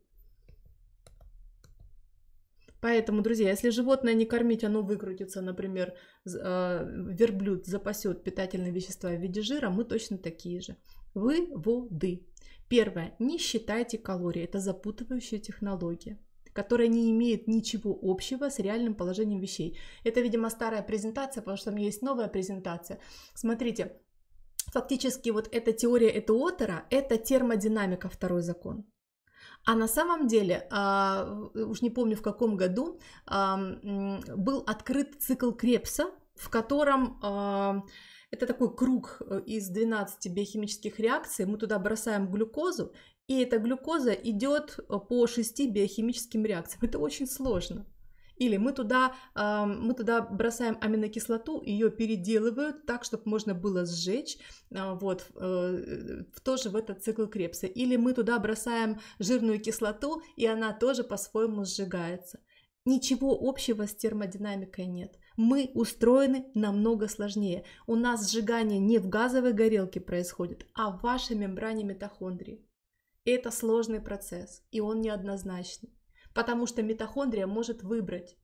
Поэтому, друзья, если животное не кормить, оно выкрутится, например, а, верблюд запасет питательные вещества в виде жира, мы точно такие же. Вы, воды. Первое. Не считайте калории. Это запутывающая технология которая не имеет ничего общего с реальным положением вещей. Это, видимо, старая презентация, потому что у меня есть новая презентация. Смотрите, фактически вот эта теория Этуотера – это термодинамика, второй закон. А на самом деле, а, уж не помню в каком году, а, был открыт цикл Крепса, в котором а, это такой круг э, из 12 биохимических реакций, мы туда бросаем глюкозу, и эта глюкоза идет э, по шести биохимическим реакциям. Это очень сложно. Или мы туда, э, мы туда бросаем аминокислоту, ее переделывают так, чтобы можно было сжечь, э, вот, э, тоже в этот цикл Крепса. Или мы туда бросаем жирную кислоту, и она тоже по-своему сжигается. Ничего общего с термодинамикой нет. Мы устроены намного сложнее. У нас сжигание не в газовой горелке происходит, а в вашей мембране митохондрии. Это сложный процесс, и он неоднозначный потому что митохондрия может выбрать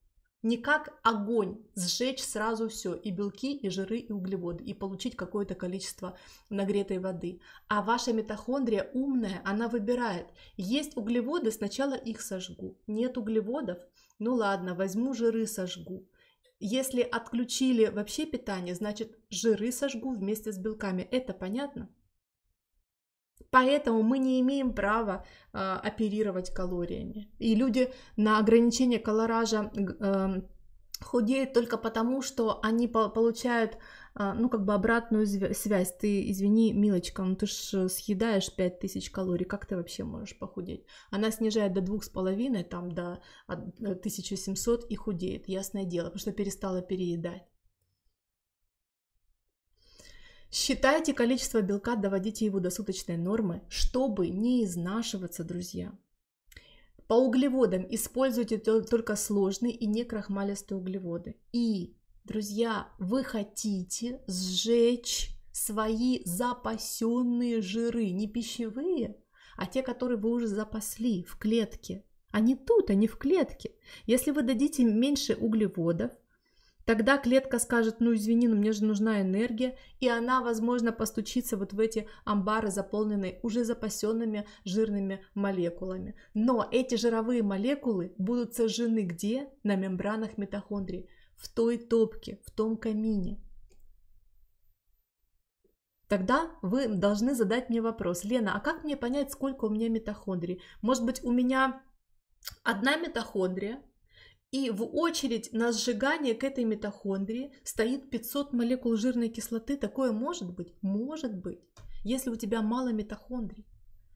не как огонь, сжечь сразу все, и белки, и жиры, и углеводы, и получить какое-то количество нагретой воды. А ваша митохондрия умная, она выбирает, есть углеводы, сначала их сожгу, нет углеводов, ну ладно, возьму жиры, сожгу. Если отключили вообще питание, значит жиры сожгу вместе с белками, это понятно? Поэтому мы не имеем права э, оперировать калориями. И люди на ограничение колоража э, худеют только потому, что они по получают э, ну как бы обратную связь. Ты извини, милочка, ну ты ж э, съедаешь 5000 калорий, как ты вообще можешь похудеть? Она снижает до 2,5, там до 1700 э, и худеет, ясное дело, потому что перестала переедать. Считайте количество белка, доводите его до суточной нормы, чтобы не изнашиваться, друзья. По углеводам используйте только сложные и не крахмалистые углеводы. И, друзья, вы хотите сжечь свои запасенные жиры, не пищевые, а те, которые вы уже запасли в клетке. Они тут, они а в клетке. Если вы дадите меньше углеводов, Тогда клетка скажет, ну извини, но мне же нужна энергия, и она, возможно, постучится вот в эти амбары, заполненные уже запасенными жирными молекулами. Но эти жировые молекулы будут сожжены где? На мембранах митохондрии, в той топке, в том камине. Тогда вы должны задать мне вопрос, Лена, а как мне понять, сколько у меня митохондрий? Может быть, у меня одна митохондрия, и в очередь на сжигание к этой митохондрии стоит 500 молекул жирной кислоты. Такое может быть? Может быть, если у тебя мало митохондрий.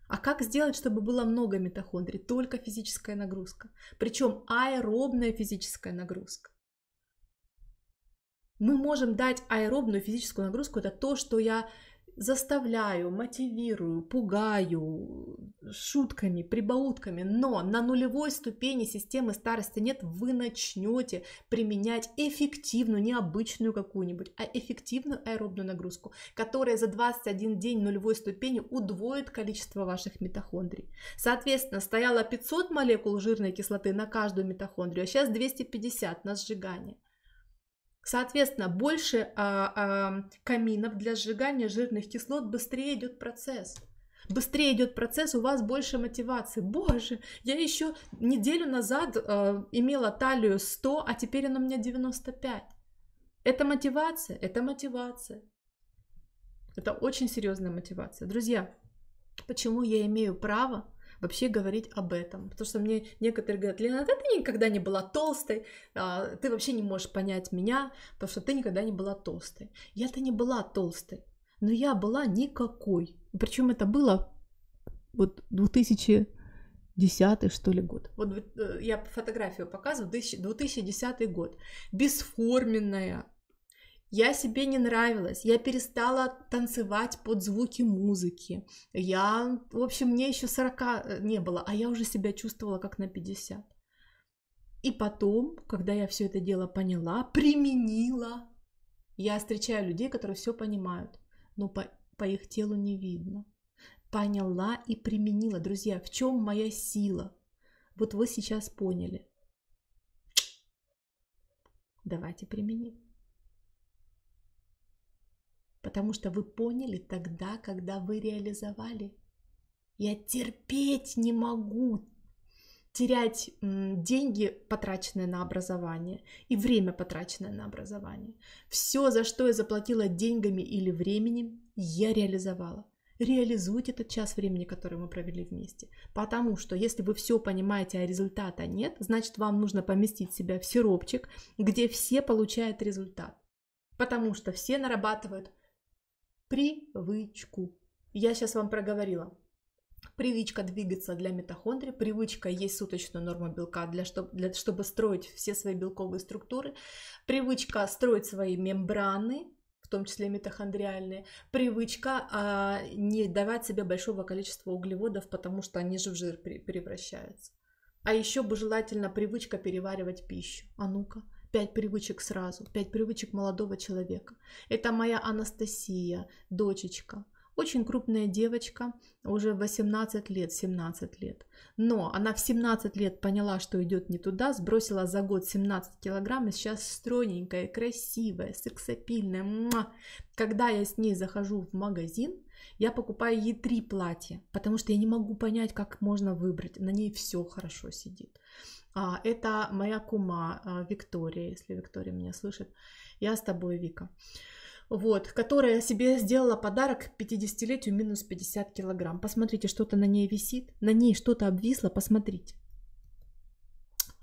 А как сделать, чтобы было много митохондрий? Только физическая нагрузка. Причем аэробная физическая нагрузка. Мы можем дать аэробную физическую нагрузку. Это то, что я заставляю, мотивирую, пугаю э, шутками, прибаутками, но на нулевой ступени системы старости нет, вы начнете применять эффективную, не обычную какую-нибудь, а эффективную аэробную нагрузку, которая за 21 день нулевой ступени удвоит количество ваших митохондрий. Соответственно, стояло 500 молекул жирной кислоты на каждую митохондрию, а сейчас 250 на сжигание – Соответственно, больше а, а, каминов для сжигания жирных кислот, быстрее идет процесс. Быстрее идет процесс, у вас больше мотивации. Боже, я еще неделю назад а, имела талию 100, а теперь она у меня 95. Это мотивация, это мотивация. Это очень серьезная мотивация. Друзья, почему я имею право вообще говорить об этом. Потому что мне некоторые говорят, Лена, да ты никогда не была толстой, а, ты вообще не можешь понять меня, потому что ты никогда не была толстой. Я-то не была толстой, но я была никакой. Причем это было вот 2000 2010 что ли год. Вот э, я фотографию показываю, 2010 год. Бесформенная, я себе не нравилась, я перестала танцевать под звуки музыки. Я, в общем, мне еще 40 э, не было, а я уже себя чувствовала как на 50. И потом, когда я все это дело поняла, применила, я встречаю людей, которые все понимают, но по, по их телу не видно. Поняла и применила. Друзья, в чем моя сила? Вот вы сейчас поняли. Давайте применим потому что вы поняли тогда, когда вы реализовали. Я терпеть не могу терять деньги, потраченные на образование, и время, потраченное на образование. Все, за что я заплатила деньгами или временем, я реализовала. Реализуйте этот час времени, который мы провели вместе. Потому что если вы все понимаете, а результата нет, значит вам нужно поместить себя в сиропчик, где все получают результат. Потому что все нарабатывают привычку. Я сейчас вам проговорила. Привычка двигаться для митохондрии, привычка есть суточную норму белка, для, чтобы, для, чтобы строить все свои белковые структуры, привычка строить свои мембраны, в том числе митохондриальные, привычка а, не давать себе большого количества углеводов, потому что они же в жир превращаются. А еще бы желательно привычка переваривать пищу. А ну-ка, Пять привычек сразу, пять привычек молодого человека. Это моя Анастасия, дочечка. Очень крупная девочка, уже 18 лет, 17 лет. Но она в 17 лет поняла, что идет не туда, сбросила за год 17 килограмм и сейчас стройненькая, красивая, сексапильная. Муа. Когда я с ней захожу в магазин, я покупаю ей три платья, потому что я не могу понять, как можно выбрать. На ней все хорошо сидит. А, это моя кума а, Виктория, если Виктория меня слышит. Я с тобой, Вика. Вот, которая себе сделала подарок к 50-летию минус 50 килограмм. Посмотрите, что-то на ней висит. На ней что-то обвисло, посмотрите.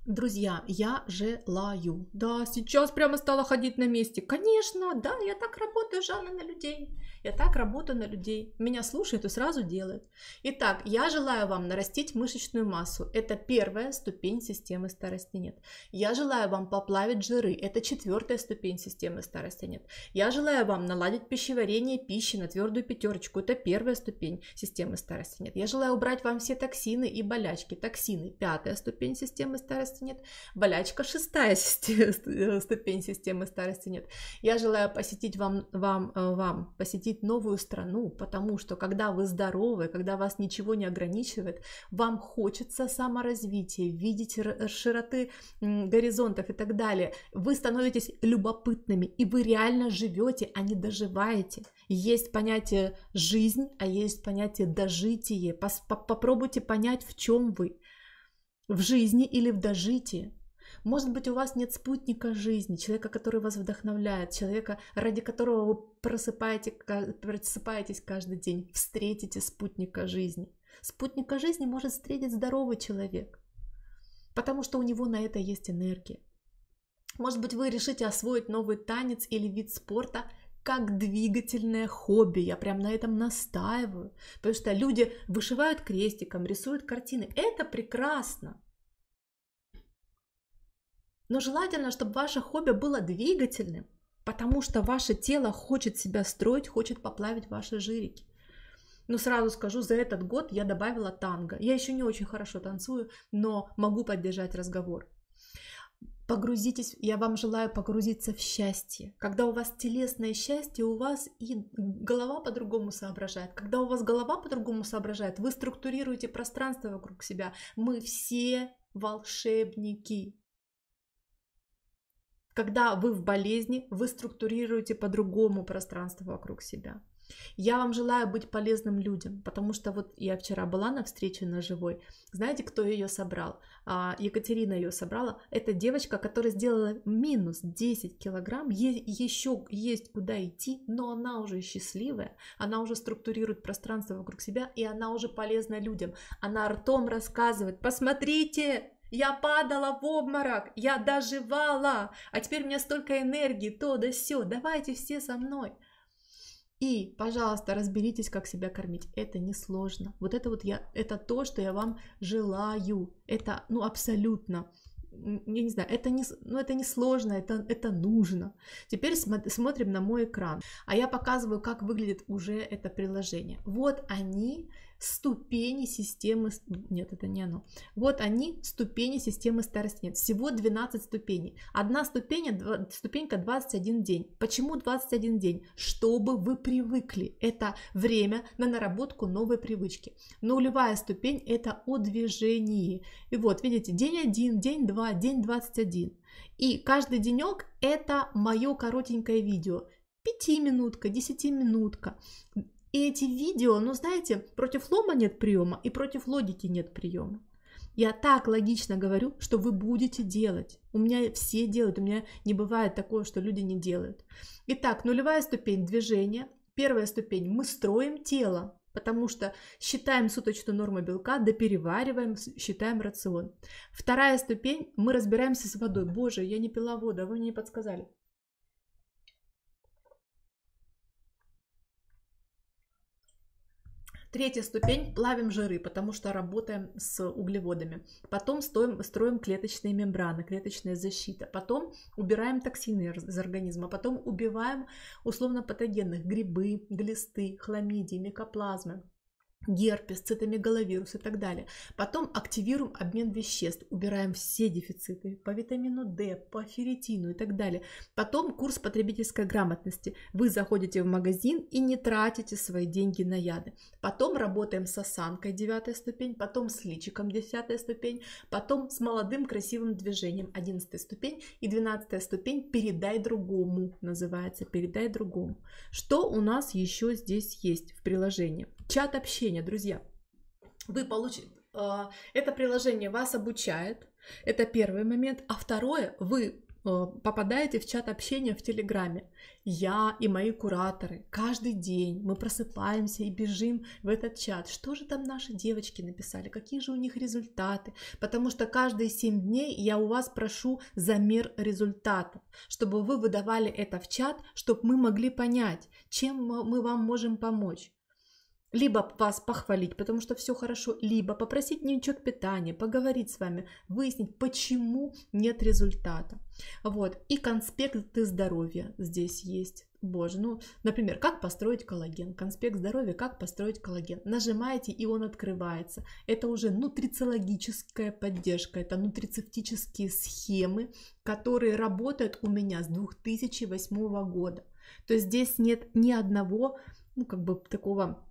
Друзья, я желаю. Да, сейчас прямо стала ходить на месте. Конечно, да, я так работаю, Жанна, на людей. Я так работаю на людей. Меня слушают и сразу делают. Итак, я желаю вам нарастить мышечную массу. Это первая ступень системы старости нет. Я желаю вам поплавить жиры. Это четвертая ступень системы старости нет. Я желаю вам наладить пищеварение пищи на твердую пятерочку. Это первая ступень системы старости нет. Я желаю убрать вам все токсины и болячки. Токсины – пятая ступень системы старости старости нет. Болячка шестая э, ступень системы старости нет. Я желаю посетить вам, вам, э, вам, посетить новую страну, потому что когда вы здоровы, когда вас ничего не ограничивает, вам хочется саморазвития, видеть э, широты горизонтов и так далее. Вы становитесь любопытными, и вы реально живете, а не доживаете. Есть понятие жизнь, а есть понятие дожитие. попробуйте понять, в чем вы в жизни или в дожитии. Может быть, у вас нет спутника жизни, человека, который вас вдохновляет, человека, ради которого вы просыпаете, просыпаетесь каждый день, встретите спутника жизни. Спутника жизни может встретить здоровый человек, потому что у него на это есть энергия. Может быть, вы решите освоить новый танец или вид спорта, как двигательное хобби. Я прям на этом настаиваю. Потому что люди вышивают крестиком, рисуют картины. Это прекрасно. Но желательно, чтобы ваше хобби было двигательным, потому что ваше тело хочет себя строить, хочет поплавить ваши жирики. Но сразу скажу, за этот год я добавила танго. Я еще не очень хорошо танцую, но могу поддержать разговор. Погрузитесь, я вам желаю погрузиться в счастье. Когда у вас телесное счастье, у вас и голова по-другому соображает. Когда у вас голова по-другому соображает, вы структурируете пространство вокруг себя. Мы все волшебники. Когда вы в болезни, вы структурируете по-другому пространство вокруг себя. Я вам желаю быть полезным людям, потому что вот я вчера была на встрече на живой. Знаете, кто ее собрал? А, Екатерина ее собрала. Это девочка, которая сделала минус 10 килограмм. Е- еще есть куда идти, но она уже счастливая. Она уже структурирует пространство вокруг себя, и она уже полезна людям. Она ртом рассказывает. Посмотрите, я падала в обморок, я доживала, а теперь у меня столько энергии, то да все. давайте все со мной. И, пожалуйста, разберитесь, как себя кормить. Это несложно. Вот это вот я, это то, что я вам желаю. Это, ну, абсолютно. Я не знаю, это не, ну, это не сложно, это, это нужно. Теперь смо- смотрим на мой экран. А я показываю, как выглядит уже это приложение. Вот они, ступени системы, нет, это не оно. Вот они, ступени системы старости нет. Всего 12 ступеней. Одна ступень, ступенька 21 день. Почему 21 день? Чтобы вы привыкли. Это время на наработку новой привычки. Нулевая ступень – это о движении. И вот, видите, день 1, день 2, день 21. И каждый денек – это мое коротенькое видео. Пятиминутка, десятиминутка. И эти видео, ну знаете, против лома нет приема и против логики нет приема. Я так логично говорю, что вы будете делать. У меня все делают, у меня не бывает такого, что люди не делают. Итак, нулевая ступень движения. Первая ступень. Мы строим тело, потому что считаем суточную норму белка, доперевариваем, считаем рацион. Вторая ступень. Мы разбираемся с водой. Боже, я не пила воду, а вы мне не подсказали. Третья ступень – плавим жиры, потому что работаем с углеводами. Потом стоим, строим клеточные мембраны, клеточная защита. Потом убираем токсины из организма. Потом убиваем условно патогенных грибы, глисты, хламидии, микоплазмы герпес, цитомегаловирус и так далее. Потом активируем обмен веществ, убираем все дефициты по витамину D, по ферритину и так далее. Потом курс потребительской грамотности. Вы заходите в магазин и не тратите свои деньги на яды. Потом работаем с осанкой 9 ступень, потом с личиком 10 ступень, потом с молодым красивым движением 11 ступень и 12 ступень «Передай другому» называется, «Передай другому». Что у нас еще здесь есть в приложении? чат общения, друзья. Вы получите... Э, это приложение вас обучает, это первый момент. А второе, вы э, попадаете в чат общения в Телеграме. Я и мои кураторы каждый день мы просыпаемся и бежим в этот чат. Что же там наши девочки написали? Какие же у них результаты? Потому что каждые 7 дней я у вас прошу замер результатов, чтобы вы выдавали это в чат, чтобы мы могли понять, чем мы вам можем помочь либо вас похвалить, потому что все хорошо, либо попросить ничек питания, поговорить с вами, выяснить, почему нет результата. Вот. И конспекты здоровья здесь есть. Боже, ну, например, как построить коллаген, конспект здоровья, как построить коллаген. Нажимаете, и он открывается. Это уже нутрициологическая поддержка, это нутрицептические схемы, которые работают у меня с 2008 года. То есть здесь нет ни одного, ну, как бы такого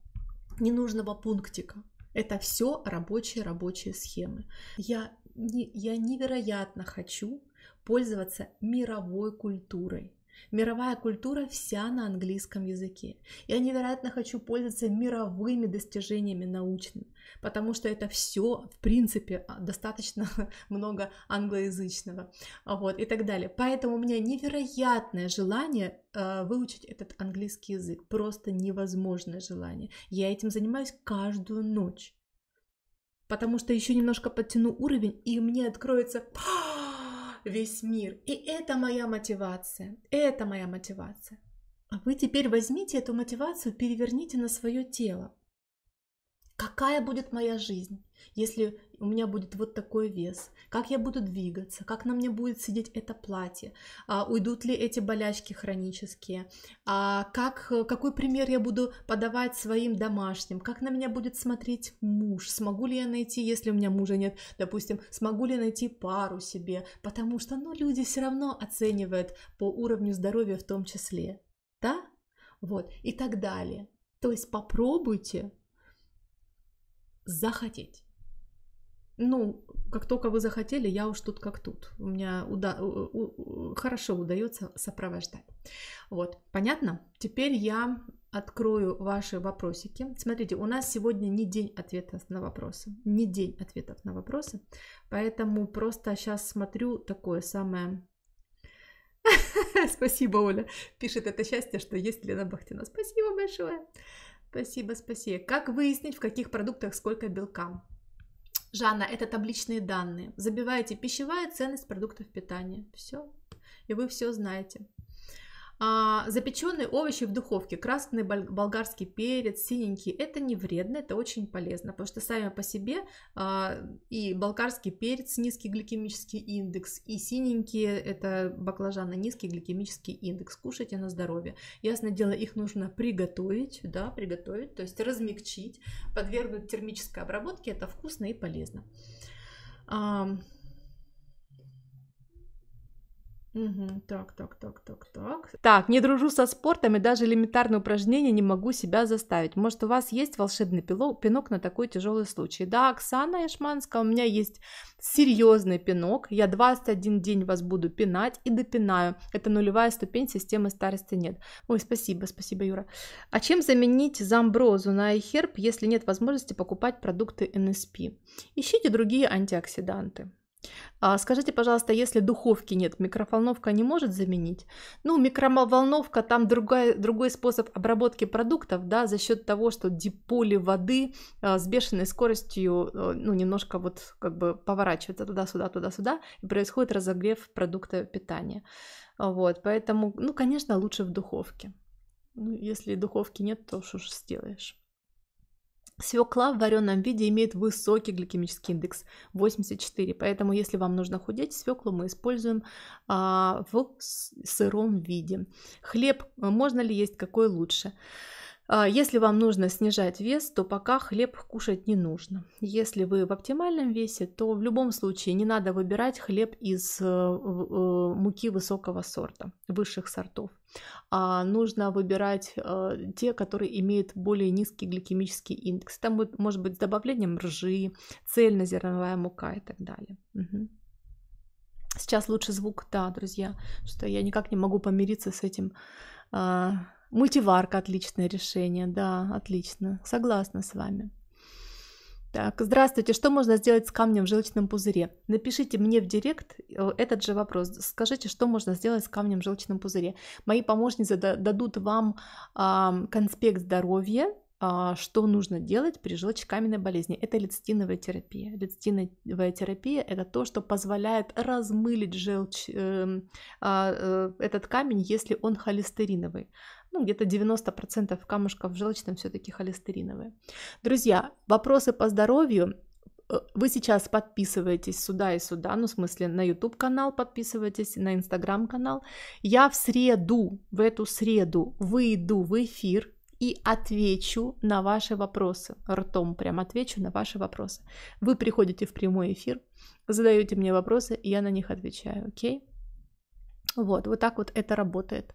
ненужного пунктика. Это все рабочие-рабочие схемы. Я, не, я невероятно хочу пользоваться мировой культурой Мировая культура вся на английском языке. Я невероятно хочу пользоваться мировыми достижениями научными, потому что это все, в принципе, а, достаточно много англоязычного. Вот, и так далее. Поэтому у меня невероятное желание э, выучить этот английский язык. Просто невозможное желание. Я этим занимаюсь каждую ночь. Потому что еще немножко подтяну уровень, и мне откроется... А, весь мир. И это моя мотивация. Это моя мотивация. А Вы теперь возьмите эту мотивацию, переверните на свое тело. Какая будет моя жизнь, если у меня будет вот такой вес? Как я буду двигаться? Как на мне будет сидеть это платье? А, уйдут ли эти болячки хронические? А, как, какой пример я буду подавать своим домашним? Как на меня будет смотреть муж? Смогу ли я найти, если у меня мужа нет, допустим, смогу ли найти пару себе? Потому что, ну, люди все равно оценивают по уровню здоровья в том числе, да? Вот, и так далее. То есть попробуйте захотеть. Ну, как только вы захотели, я уж тут как тут. У меня уда... хорошо удается сопровождать. Вот, понятно? Теперь я открою ваши вопросики. Смотрите, у нас сегодня не день ответов на вопросы. Не день ответов на вопросы. Поэтому просто сейчас смотрю такое самое... Спасибо, Оля. Пишет это счастье, что есть Лена Бахтина. Спасибо большое. Спасибо, спасибо. Как выяснить, в каких продуктах сколько белка? Жанна, это табличные данные. Забиваете пищевая ценность продуктов питания. Все. И вы все знаете. А, запеченные овощи в духовке, красный болгарский перец, синенький, это не вредно, это очень полезно, потому что сами по себе а, и болгарский перец низкий гликемический индекс, и синенькие это баклажаны низкий гликемический индекс, кушайте на здоровье. Ясное дело, их нужно приготовить, да, приготовить, то есть размягчить, подвергнуть термической обработке, это вкусно и полезно так, так, так, так, так. Так, не дружу со спортом и даже элементарные упражнения не могу себя заставить. Может, у вас есть волшебный пилок, пинок на такой тяжелый случай? Да, Оксана Яшманская, у меня есть серьезный пинок. Я 21 день вас буду пинать и допинаю. Это нулевая ступень системы старости нет. Ой, спасибо, спасибо, Юра. А чем заменить замброзу на эхерб, если нет возможности покупать продукты НСП? Ищите другие антиоксиданты. А, скажите, пожалуйста, если духовки нет, микроволновка не может заменить? Ну, микроволновка, там другая, другой способ обработки продуктов, да, за счет того, что диполи воды а, с бешеной скоростью, а, ну, немножко вот как бы поворачивается туда-сюда, туда-сюда, и происходит разогрев продукта питания. Вот, поэтому, ну, конечно, лучше в духовке. Ну, если духовки нет, то что же сделаешь? Свекла в вареном виде имеет высокий гликемический индекс 84, поэтому если вам нужно худеть, свеклу мы используем а, в сыром виде. Хлеб э, можно ли есть, какой лучше? А, если вам нужно снижать вес, то пока хлеб кушать не нужно. Если вы в оптимальном весе, то в любом случае не надо выбирать хлеб из э, э, муки высокого сорта, высших сортов. А нужно выбирать э, те, которые имеют более низкий гликемический индекс. Там будет, может быть с добавлением ржи, цельнозерновая мука и так далее. Сейчас лучше звук, да, друзья, что я никак не могу помириться с этим а, Мультиварка – отличное решение, да, отлично, согласна с вами. Так, здравствуйте, что можно сделать с камнем в желчном пузыре? Напишите мне в директ э, этот же вопрос. Скажите, что можно сделать с камнем в желчном пузыре? Мои помощницы дадут вам э, конспект здоровья, а, что нужно делать при желчекаменной болезни. Это лецитиновая терапия. Лецитиновая терапия – это то, что позволяет размылить желчь, э, э, этот камень, если он холестериновый. Ну, где-то 90% камушков в желчном все таки холестериновые. Друзья, вопросы по здоровью э, вы сейчас подписываетесь сюда и сюда, ну, в смысле, на YouTube канал подписывайтесь, на Instagram канал. Я в среду, в эту среду выйду в эфир и отвечу на ваши вопросы. Ртом прям отвечу на ваши вопросы. Вы приходите в прямой эфир, задаете мне вопросы, и я на них отвечаю, окей? Вот, вот так вот это работает.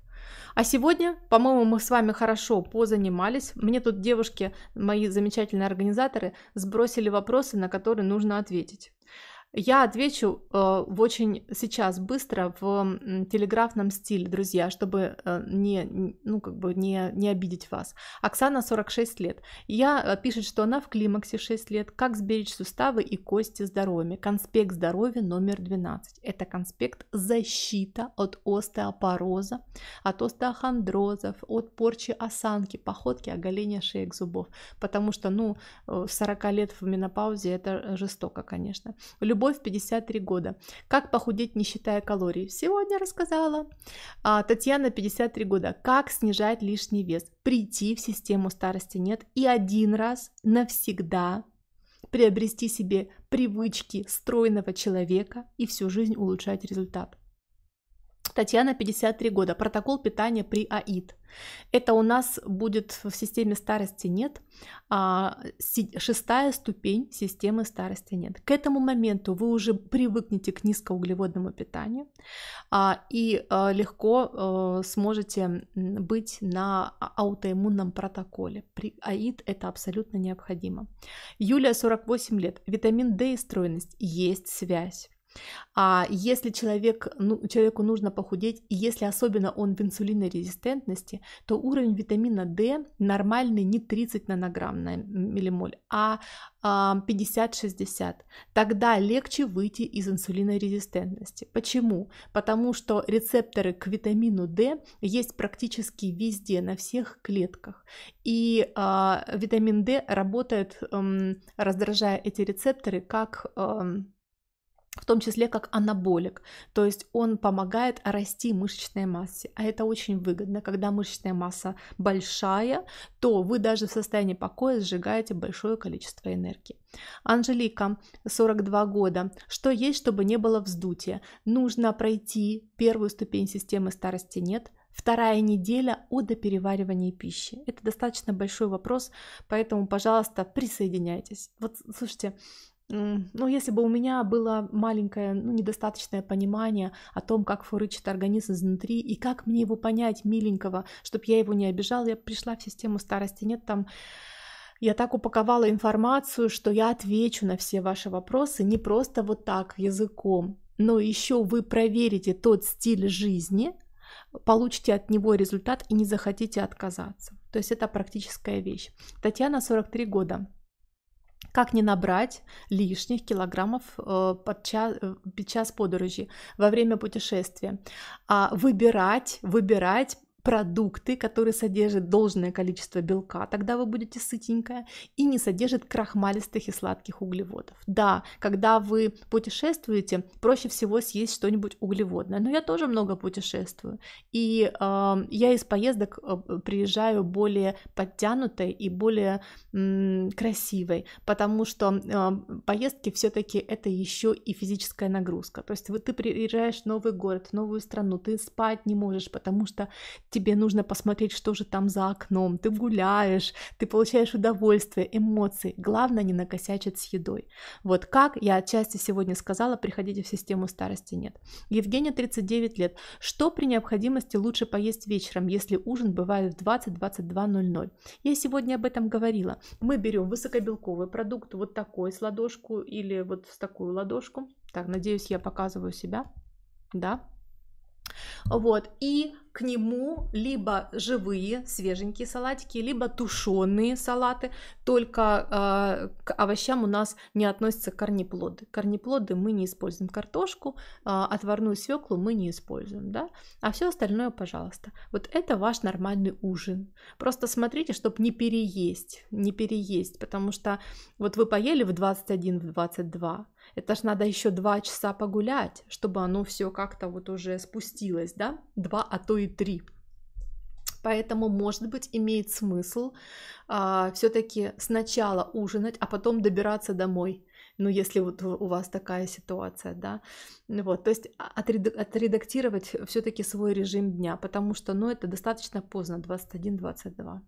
А сегодня, по-моему, мы с вами хорошо позанимались. Мне тут девушки, мои замечательные организаторы, сбросили вопросы, на которые нужно ответить. Я отвечу э, в очень сейчас быстро в телеграфном стиле, друзья, чтобы э, не, ну, как бы не, не обидеть вас. Оксана 46 лет. Я э, пишет, что она в климаксе 6 лет. Как сберечь суставы и кости здоровыми. Конспект здоровья номер 12. Это конспект защита от остеопороза, от остеохондрозов, от порчи осанки, походки, оголения шеек, зубов. Потому что, ну, 40 э, лет в менопаузе это э, жестоко, конечно. Любой Любовь, 53 года. Как похудеть, не считая калорий? Сегодня рассказала. А, Татьяна, 53 года. Как снижать лишний вес? Прийти в систему старости нет и один раз навсегда приобрести себе привычки стройного человека и всю жизнь улучшать результат. Татьяна, 53 года. Протокол питания при АИД. Это у нас будет в системе старости нет, а, шестая ступень системы старости нет. К этому моменту вы уже привыкнете к низкоуглеводному питанию а, и а, легко а, сможете быть на а, аутоиммунном протоколе. При АИД это абсолютно необходимо. Юлия, 48 лет. Витамин D и стройность. Есть связь. А если человек, ну, человеку нужно похудеть, и если особенно он в инсулинной резистентности, то уровень витамина D нормальный не 30 нанограмм на миллимоль, а 50-60. А, Тогда легче выйти из инсулинной резистентности. Почему? Потому что рецепторы к витамину D есть практически везде, на всех клетках. И э, витамин D работает, э, раздражая эти рецепторы, как... Э, в том числе как анаболик, то есть он помогает расти мышечной массе, а это очень выгодно. Когда мышечная масса большая, то вы даже в состоянии покоя сжигаете большое количество энергии. Анжелика, 42 года. Что есть, чтобы не было вздутия? Нужно пройти первую ступень системы старости нет, Вторая неделя о допереваривании пищи. Это достаточно большой вопрос, поэтому, пожалуйста, присоединяйтесь. Вот слушайте, ну, если бы у меня было маленькое, ну, недостаточное понимание о том, как фурычит организм изнутри, и как мне его понять, миленького, чтобы я его не обижала, я пришла в систему старости, нет там... Я так упаковала информацию, что я отвечу на все ваши вопросы не просто вот так языком, но еще вы проверите тот стиль жизни, получите от него результат и не захотите отказаться. То есть это практическая вещь. Татьяна, 43 года. Как не набрать лишних килограммов э, под э, час, под час подорожі во время путешествия? а Выбирать, выбирать продукты, которые содержат должное количество белка, тогда вы будете сытенькая, и не содержат крахмалистых и сладких углеводов. Да, когда вы путешествуете, проще всего съесть что-нибудь углеводное, но я тоже много путешествую, и э, я из поездок а, приезжаю более подтянутой и более м, красивой, потому что э, поездки все-таки это еще и физическая нагрузка, то есть вы, ты приезжаешь в новый город, в новую страну, ты спать не можешь, потому что тебе нужно посмотреть, что же там за окном, ты гуляешь, ты получаешь удовольствие, эмоции, главное не накосячить с едой. Вот как я отчасти сегодня сказала, приходите в систему старости нет. Евгения, 39 лет. Что при необходимости лучше поесть вечером, если ужин бывает в 20-22.00? Я сегодня об этом говорила. Мы берем высокобелковый продукт, вот такой с ладошку или вот с такую ладошку. Так, надеюсь, я показываю себя. Да, вот, и к нему либо живые свеженькие салатики, либо тушеные салаты. Только э, к овощам у нас не относятся корнеплоды. Корнеплоды мы не используем. Картошку, э, отварную свеклу мы не используем, да? А все остальное, пожалуйста. Вот это ваш нормальный ужин. Просто смотрите, чтобы не переесть, не переесть, потому что вот вы поели в 21, в 22, это ж надо еще два часа погулять, чтобы оно все как-то вот уже спустилось, да? Два, а то и три. Поэтому, может быть, имеет смысл а, все-таки сначала ужинать, а потом добираться домой. Ну, если вот у вас такая ситуация, да. Вот, то есть а, отредактировать все-таки свой режим дня, потому что, ну, это достаточно поздно, 21-22.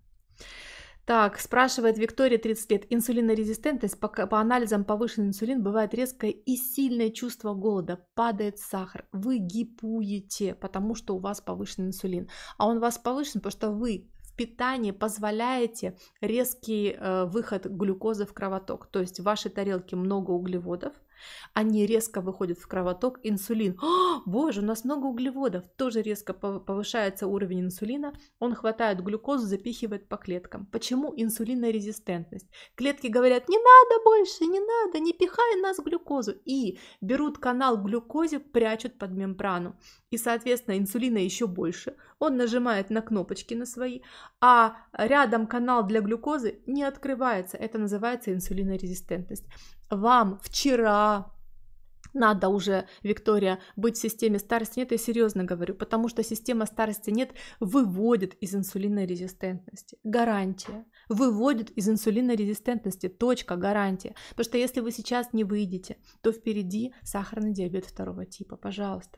Так, спрашивает Виктория, 30 лет. Инсулинорезистентность по, по анализам повышенный инсулин бывает резкое и сильное чувство голода. Падает сахар. Вы гипуете, потому что у вас повышенный инсулин. А он у вас повышен, потому что вы в питании позволяете резкий э, выход глюкозы в кровоток. То есть в вашей тарелке много углеводов, они резко выходят в кровоток, инсулин. О, а, боже, у нас много углеводов. Тоже резко повышается уровень инсулина. Он хватает глюкозу, запихивает по клеткам. Почему инсулинная резистентность? Клетки говорят, не надо больше, не надо, не пихай нас глюкозу. И берут канал глюкозе, прячут под мембрану. И, соответственно, инсулина еще больше. Он нажимает на кнопочки на свои, а рядом канал для глюкозы не открывается. Это называется инсулинорезистентность вам вчера надо уже, Виктория, быть в системе старости нет, я серьезно говорю, потому что система старости нет выводит из инсулинной резистентности. Гарантия. Выводит из инсулинной резистентности. Точка. Гарантия. Потому что если вы сейчас не выйдете, то впереди сахарный диабет второго типа. Пожалуйста.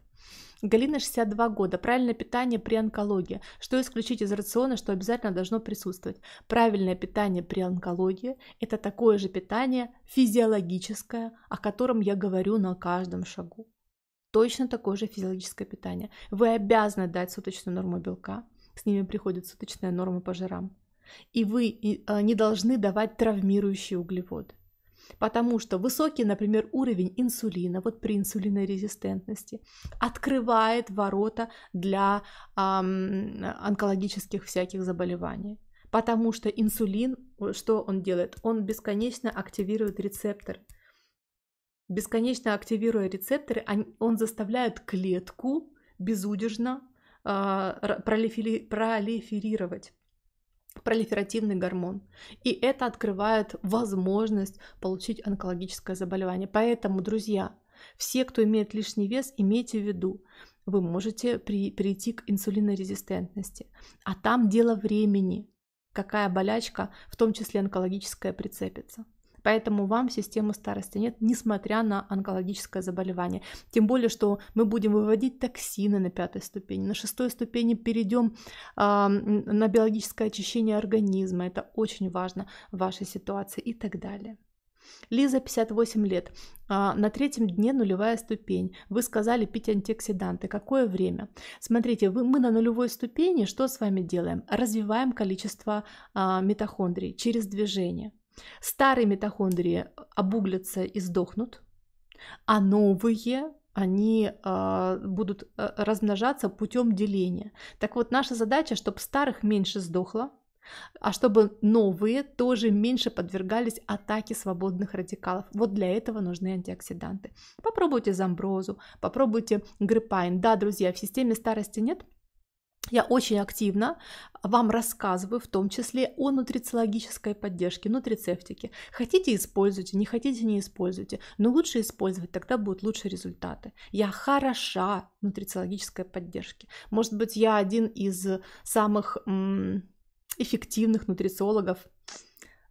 Галина, 62 года. Правильное питание при онкологии. Что исключить из рациона, что обязательно должно присутствовать? Правильное питание при онкологии – это такое же питание физиологическое, о котором я говорю на каждом шагу. Точно такое же физиологическое питание. Вы обязаны дать суточную норму белка. С ними приходит суточная норма по жирам. И вы а, не должны давать травмирующие углеводы потому что высокий, например, уровень инсулина, вот при инсулиной резистентности, открывает ворота для эм, онкологических всяких заболеваний. Потому что инсулин, что он делает? Он бесконечно активирует рецептор. Бесконечно активируя рецепторы, он заставляет клетку безудержно э, а, пролифери, пролиферировать пролиферативный гормон. И это открывает возможность получить онкологическое заболевание. Поэтому, друзья, все, кто имеет лишний вес, имейте в виду, вы можете при, прийти к инсулинорезистентности. А там дело времени, какая болячка, в том числе онкологическая, прицепится. Поэтому вам системы старости нет, несмотря на онкологическое заболевание. Тем более, что мы будем выводить токсины на пятой ступени. На шестой ступени перейдем э, на биологическое очищение организма. Это очень важно в вашей ситуации и так далее. Лиза, 58 лет. А, на третьем дне нулевая ступень. Вы сказали пить антиоксиданты. Какое время? Смотрите, вы, мы на нулевой ступени что с вами делаем? Развиваем количество а, митохондрий через движение. Старые митохондрии э, обуглятся и сдохнут, а новые они э, будут э, размножаться путем деления. Так вот, наша задача, чтобы старых меньше сдохло, а чтобы новые тоже меньше подвергались атаке свободных радикалов. Вот для этого нужны антиоксиданты. Попробуйте замброзу, попробуйте грипайн. Да, друзья, в системе старости нет я очень активно вам рассказываю, в том числе о нутрициологической поддержке, нутрицептике. Хотите, используйте, не хотите, не используйте. Но лучше использовать, тогда будут лучшие результаты. Я хороша в нутрициологической поддержке. Может быть, я один из самых эффективных нутрициологов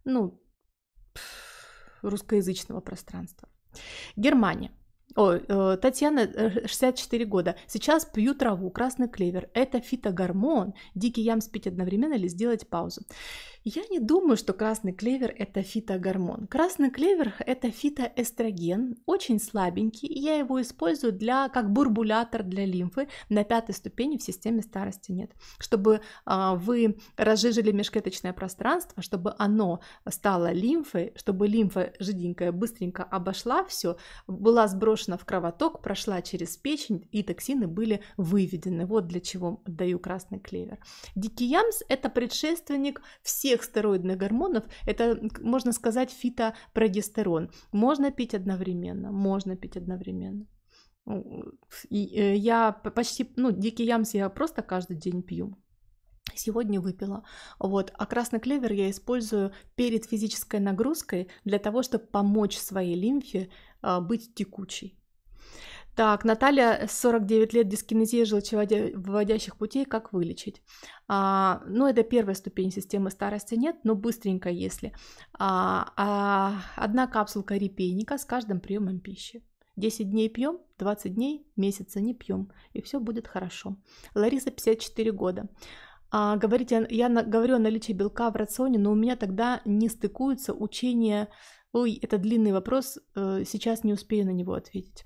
ну, русскоязычного пространства. Германия. О, э, Татьяна, 64 э, года. Сейчас пью траву, красный клевер. Это фитогормон. Дикий ям спить одновременно или сделать паузу? Я не думаю, что красный клевер – это фитогормон. Красный клевер – это фитоэстроген, очень слабенький, и я его использую для, как бурбулятор для лимфы на пятой ступени в системе старости нет. Чтобы а, вы разжижили межклеточное пространство, чтобы оно стало лимфой, чтобы лимфа жиденькая быстренько обошла все, была сброшена в кровоток, прошла через печень, и токсины были выведены. Вот для чего даю красный клевер. Дикий ямс – это предшественник всех всех стероидных гормонов, это, можно сказать, фитопрогестерон. Можно пить одновременно, можно пить одновременно. И э, я почти, ну, дикий ямс я просто каждый день пью. Сегодня выпила. Вот. А красный клевер я использую перед физической нагрузкой для того, чтобы помочь своей лимфе а, быть текучей. Так, Наталья, 49 лет, дискинезия желчевыводящих путей, как вылечить? А, ну, это первая ступень системы старости нет, но быстренько, если. А, а, одна капсулка репейника с каждым приемом пищи. 10 дней пьем, 20 дней, месяца не пьем, и все будет хорошо. Лариса, 54 года. А, говорите, я на, говорю о наличии белка в рационе, но у меня тогда не стыкуются учения... Ой, это длинный вопрос, э, сейчас не успею на него ответить.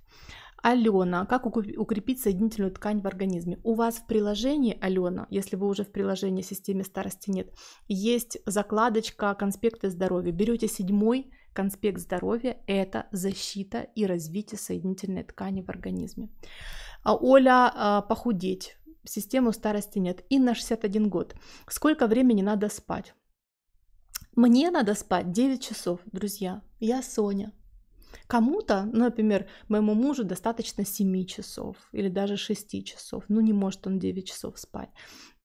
Алена, как укрепить соединительную ткань в организме? У вас в приложении, Алена, если вы уже в приложении системе старости нет, есть закладочка конспекты здоровья. Берете седьмой конспект здоровья, это защита и развитие соединительной ткани в организме. А, Оля, а, похудеть. Систему старости нет. И на 61 год. Сколько времени надо спать? Мне надо спать 9 часов, друзья. Я Соня. Кому-то, например, моему мужу достаточно 7 часов или даже 6 часов, ну не может он 9 часов спать.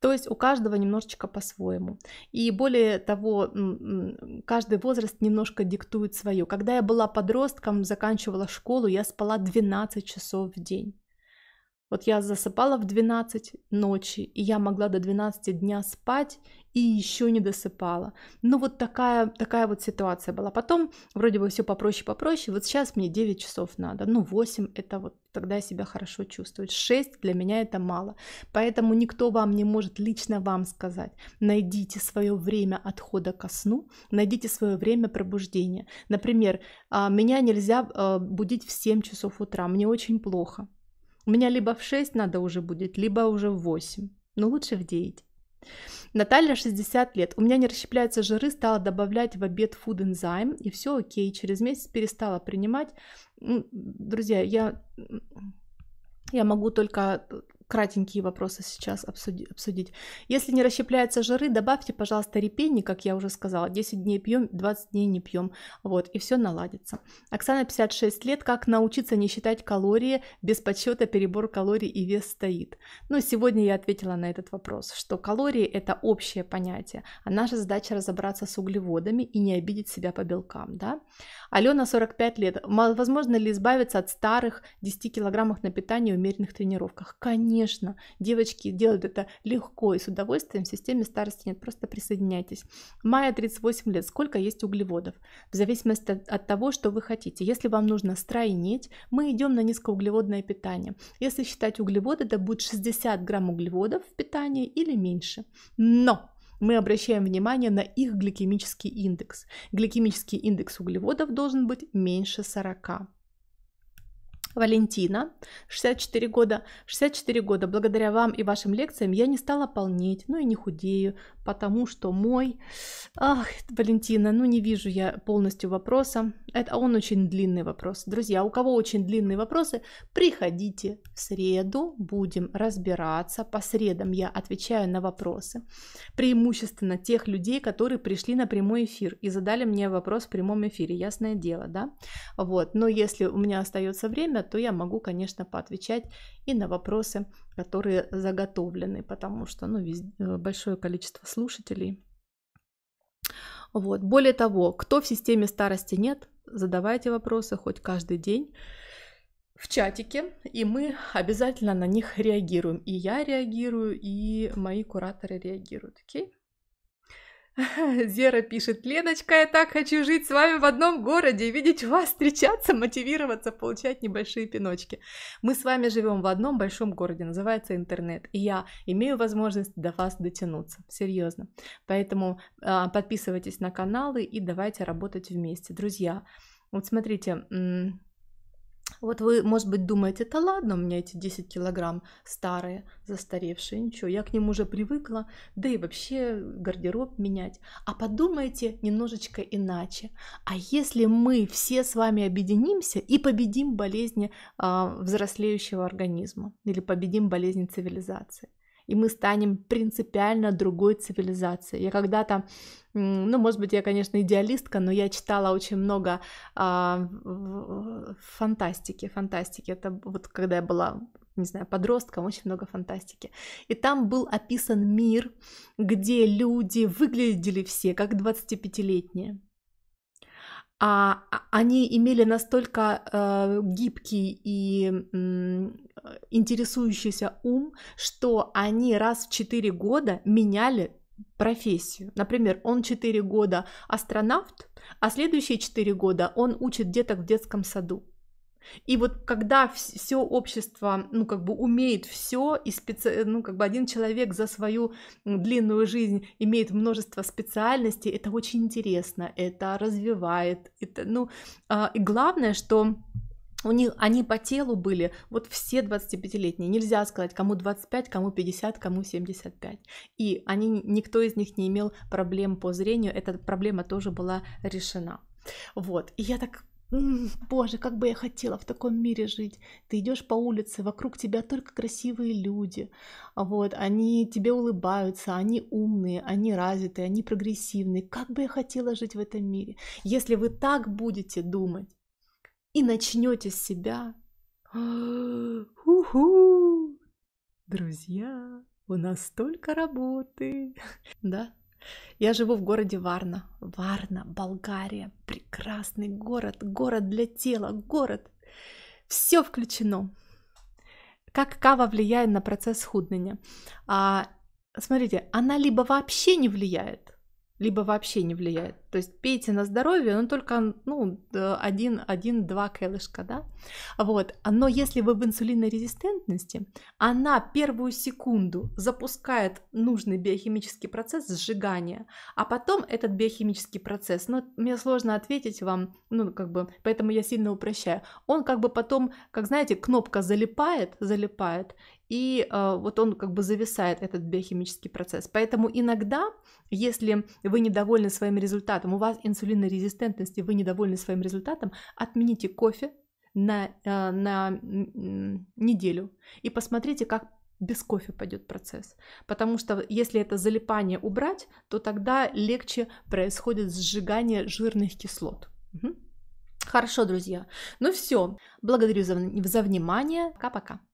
То есть у каждого немножечко по-своему. И более того, каждый возраст немножко диктует свое. Когда я была подростком, заканчивала школу, я спала 12 часов в день. Вот я засыпала в 12 ночи, и я могла до 12 дня спать, и еще не досыпала. Ну вот такая, такая вот ситуация была. Потом вроде бы все попроще, попроще. Вот сейчас мне 9 часов надо. Ну 8 это вот тогда я себя хорошо чувствую. 6 для меня это мало. Поэтому никто вам не может лично вам сказать. Найдите свое время отхода ко сну, найдите свое время пробуждения. Например, а, меня нельзя а, будить в 7 часов утра, мне очень плохо. У меня либо в 6 надо уже будет, либо уже в 8, но лучше в 9. Наталья, 60 лет. У меня не расщепляются жиры, стала добавлять в обед food enzyme и все окей. Через месяц перестала принимать. Друзья, я я могу только кратенькие вопросы сейчас обсудить. Если не расщепляются жиры, добавьте, пожалуйста, репейник, как я уже сказала. 10 дней пьем, 20 дней не пьем. Вот, и все наладится. Оксана, 56 лет. Как научиться не считать калории? Без подсчета перебор калорий и вес стоит. Ну, сегодня я ответила на этот вопрос, что калории – это общее понятие, а наша задача разобраться с углеводами и не обидеть себя по белкам, да? Алена, 45 лет. Возможно ли избавиться от старых 10 килограммов на питание и умеренных тренировках? Конечно Конечно, девочки делают это легко и с удовольствием. В системе старости нет, просто присоединяйтесь. Майя 38 лет. Сколько есть углеводов? В зависимости от, того, что вы хотите. Если вам нужно стройнеть, мы идем на низкоуглеводное питание. Если считать углеводы, это будет 60 грамм углеводов в питании или меньше. Но мы обращаем внимание на их гликемический индекс. Гликемический индекс углеводов должен быть меньше 40. Валентина, 64 года. 64 года. Благодаря вам и вашим лекциям я не стала полнеть, ну и не худею, потому что мой... Ах, Валентина, ну не вижу я полностью вопроса. Это он очень длинный вопрос. Друзья, у кого очень длинные вопросы, приходите в среду, будем разбираться. По средам я отвечаю на вопросы. Преимущественно тех людей, которые пришли на прямой эфир и задали мне вопрос в прямом эфире, ясное дело, да? Вот, но если у меня остается время, то я могу, конечно, поотвечать и на вопросы, которые заготовлены, потому что ну, везде, э, большое количество слушателей. Вот. Более того, кто в системе старости нет, задавайте вопросы хоть каждый день в чатике, и мы обязательно на них реагируем. И я реагирую, и мои кураторы реагируют. Окей? Okay? Зера пишет, Леночка, я так хочу жить с вами в одном городе, видеть вас, встречаться, мотивироваться, получать небольшие пиночки. Мы с вами живем в одном большом городе, называется интернет, и я имею возможность до вас дотянуться, серьезно. Поэтому э, подписывайтесь на каналы и давайте работать вместе. Друзья, вот смотрите, вот вы, может быть, думаете, да ладно, у меня эти 10 килограмм старые, застаревшие, ничего, я к ним уже привыкла, да и вообще гардероб менять. А подумайте немножечко иначе. А если мы все с вами объединимся и победим болезни э, взрослеющего организма или победим болезни цивилизации? и мы станем принципиально другой цивилизацией. Я когда-то, ну, может быть, я, конечно, идеалистка, но я читала очень много а, фантастики, фантастики. Это вот когда я была не знаю, подростком, очень много фантастики. И там был описан мир, где люди выглядели все как 25-летние. А, а они имели настолько э, гибкий и э, интересующийся ум, что они раз в 4 года меняли профессию. Например, он 4 года астронавт, а следующие 4 года он учит деток в детском саду. И вот когда все общество, ну, как бы умеет все, и специ... ну, как бы один человек за свою длинную жизнь имеет множество специальностей, это очень интересно, это развивает, это, ну, а, и главное, что у них они по телу были вот все 25-летние. Нельзя сказать, кому 25, кому 50, кому 75. И они, никто из них не имел проблем по зрению. Эта проблема тоже была решена. Вот. И я так Боже, как бы я хотела в таком мире жить. Ты идешь по улице, вокруг тебя только красивые люди. Вот, они тебе улыбаются, они умные, они развитые, они прогрессивные. Как бы я хотела жить в этом мире. Если вы так будете думать и начнете с себя, Уху! Друзья, у нас столько работы. Да? Я живу в городе Варна. Варна, Болгария. Прекрасный город. Город для тела. Город. Все включено. Как кава влияет на процесс худнения? А, смотрите, она либо вообще не влияет, либо вообще не влияет. То есть пейте на здоровье, но только ну, один один два кэлышка, да? Вот. Но если вы в инсулинорезистентности, она первую секунду запускает нужный биохимический процесс сжигания, а потом этот биохимический процесс, ну, мне сложно ответить вам, ну, как бы, поэтому я сильно упрощаю, он как бы потом, как знаете, кнопка залипает, залипает, и э, вот он как бы зависает, этот биохимический процесс. Поэтому иногда, если вы недовольны своим результатом, у вас инсулинорезистентность, и вы недовольны своим результатом, отмените кофе на, э, на неделю и посмотрите, как без кофе пойдет процесс. Потому что если это залипание убрать, то тогда легче происходит сжигание жирных кислот. Угу. Хорошо, друзья. Ну все. Благодарю за, за внимание. Пока-пока.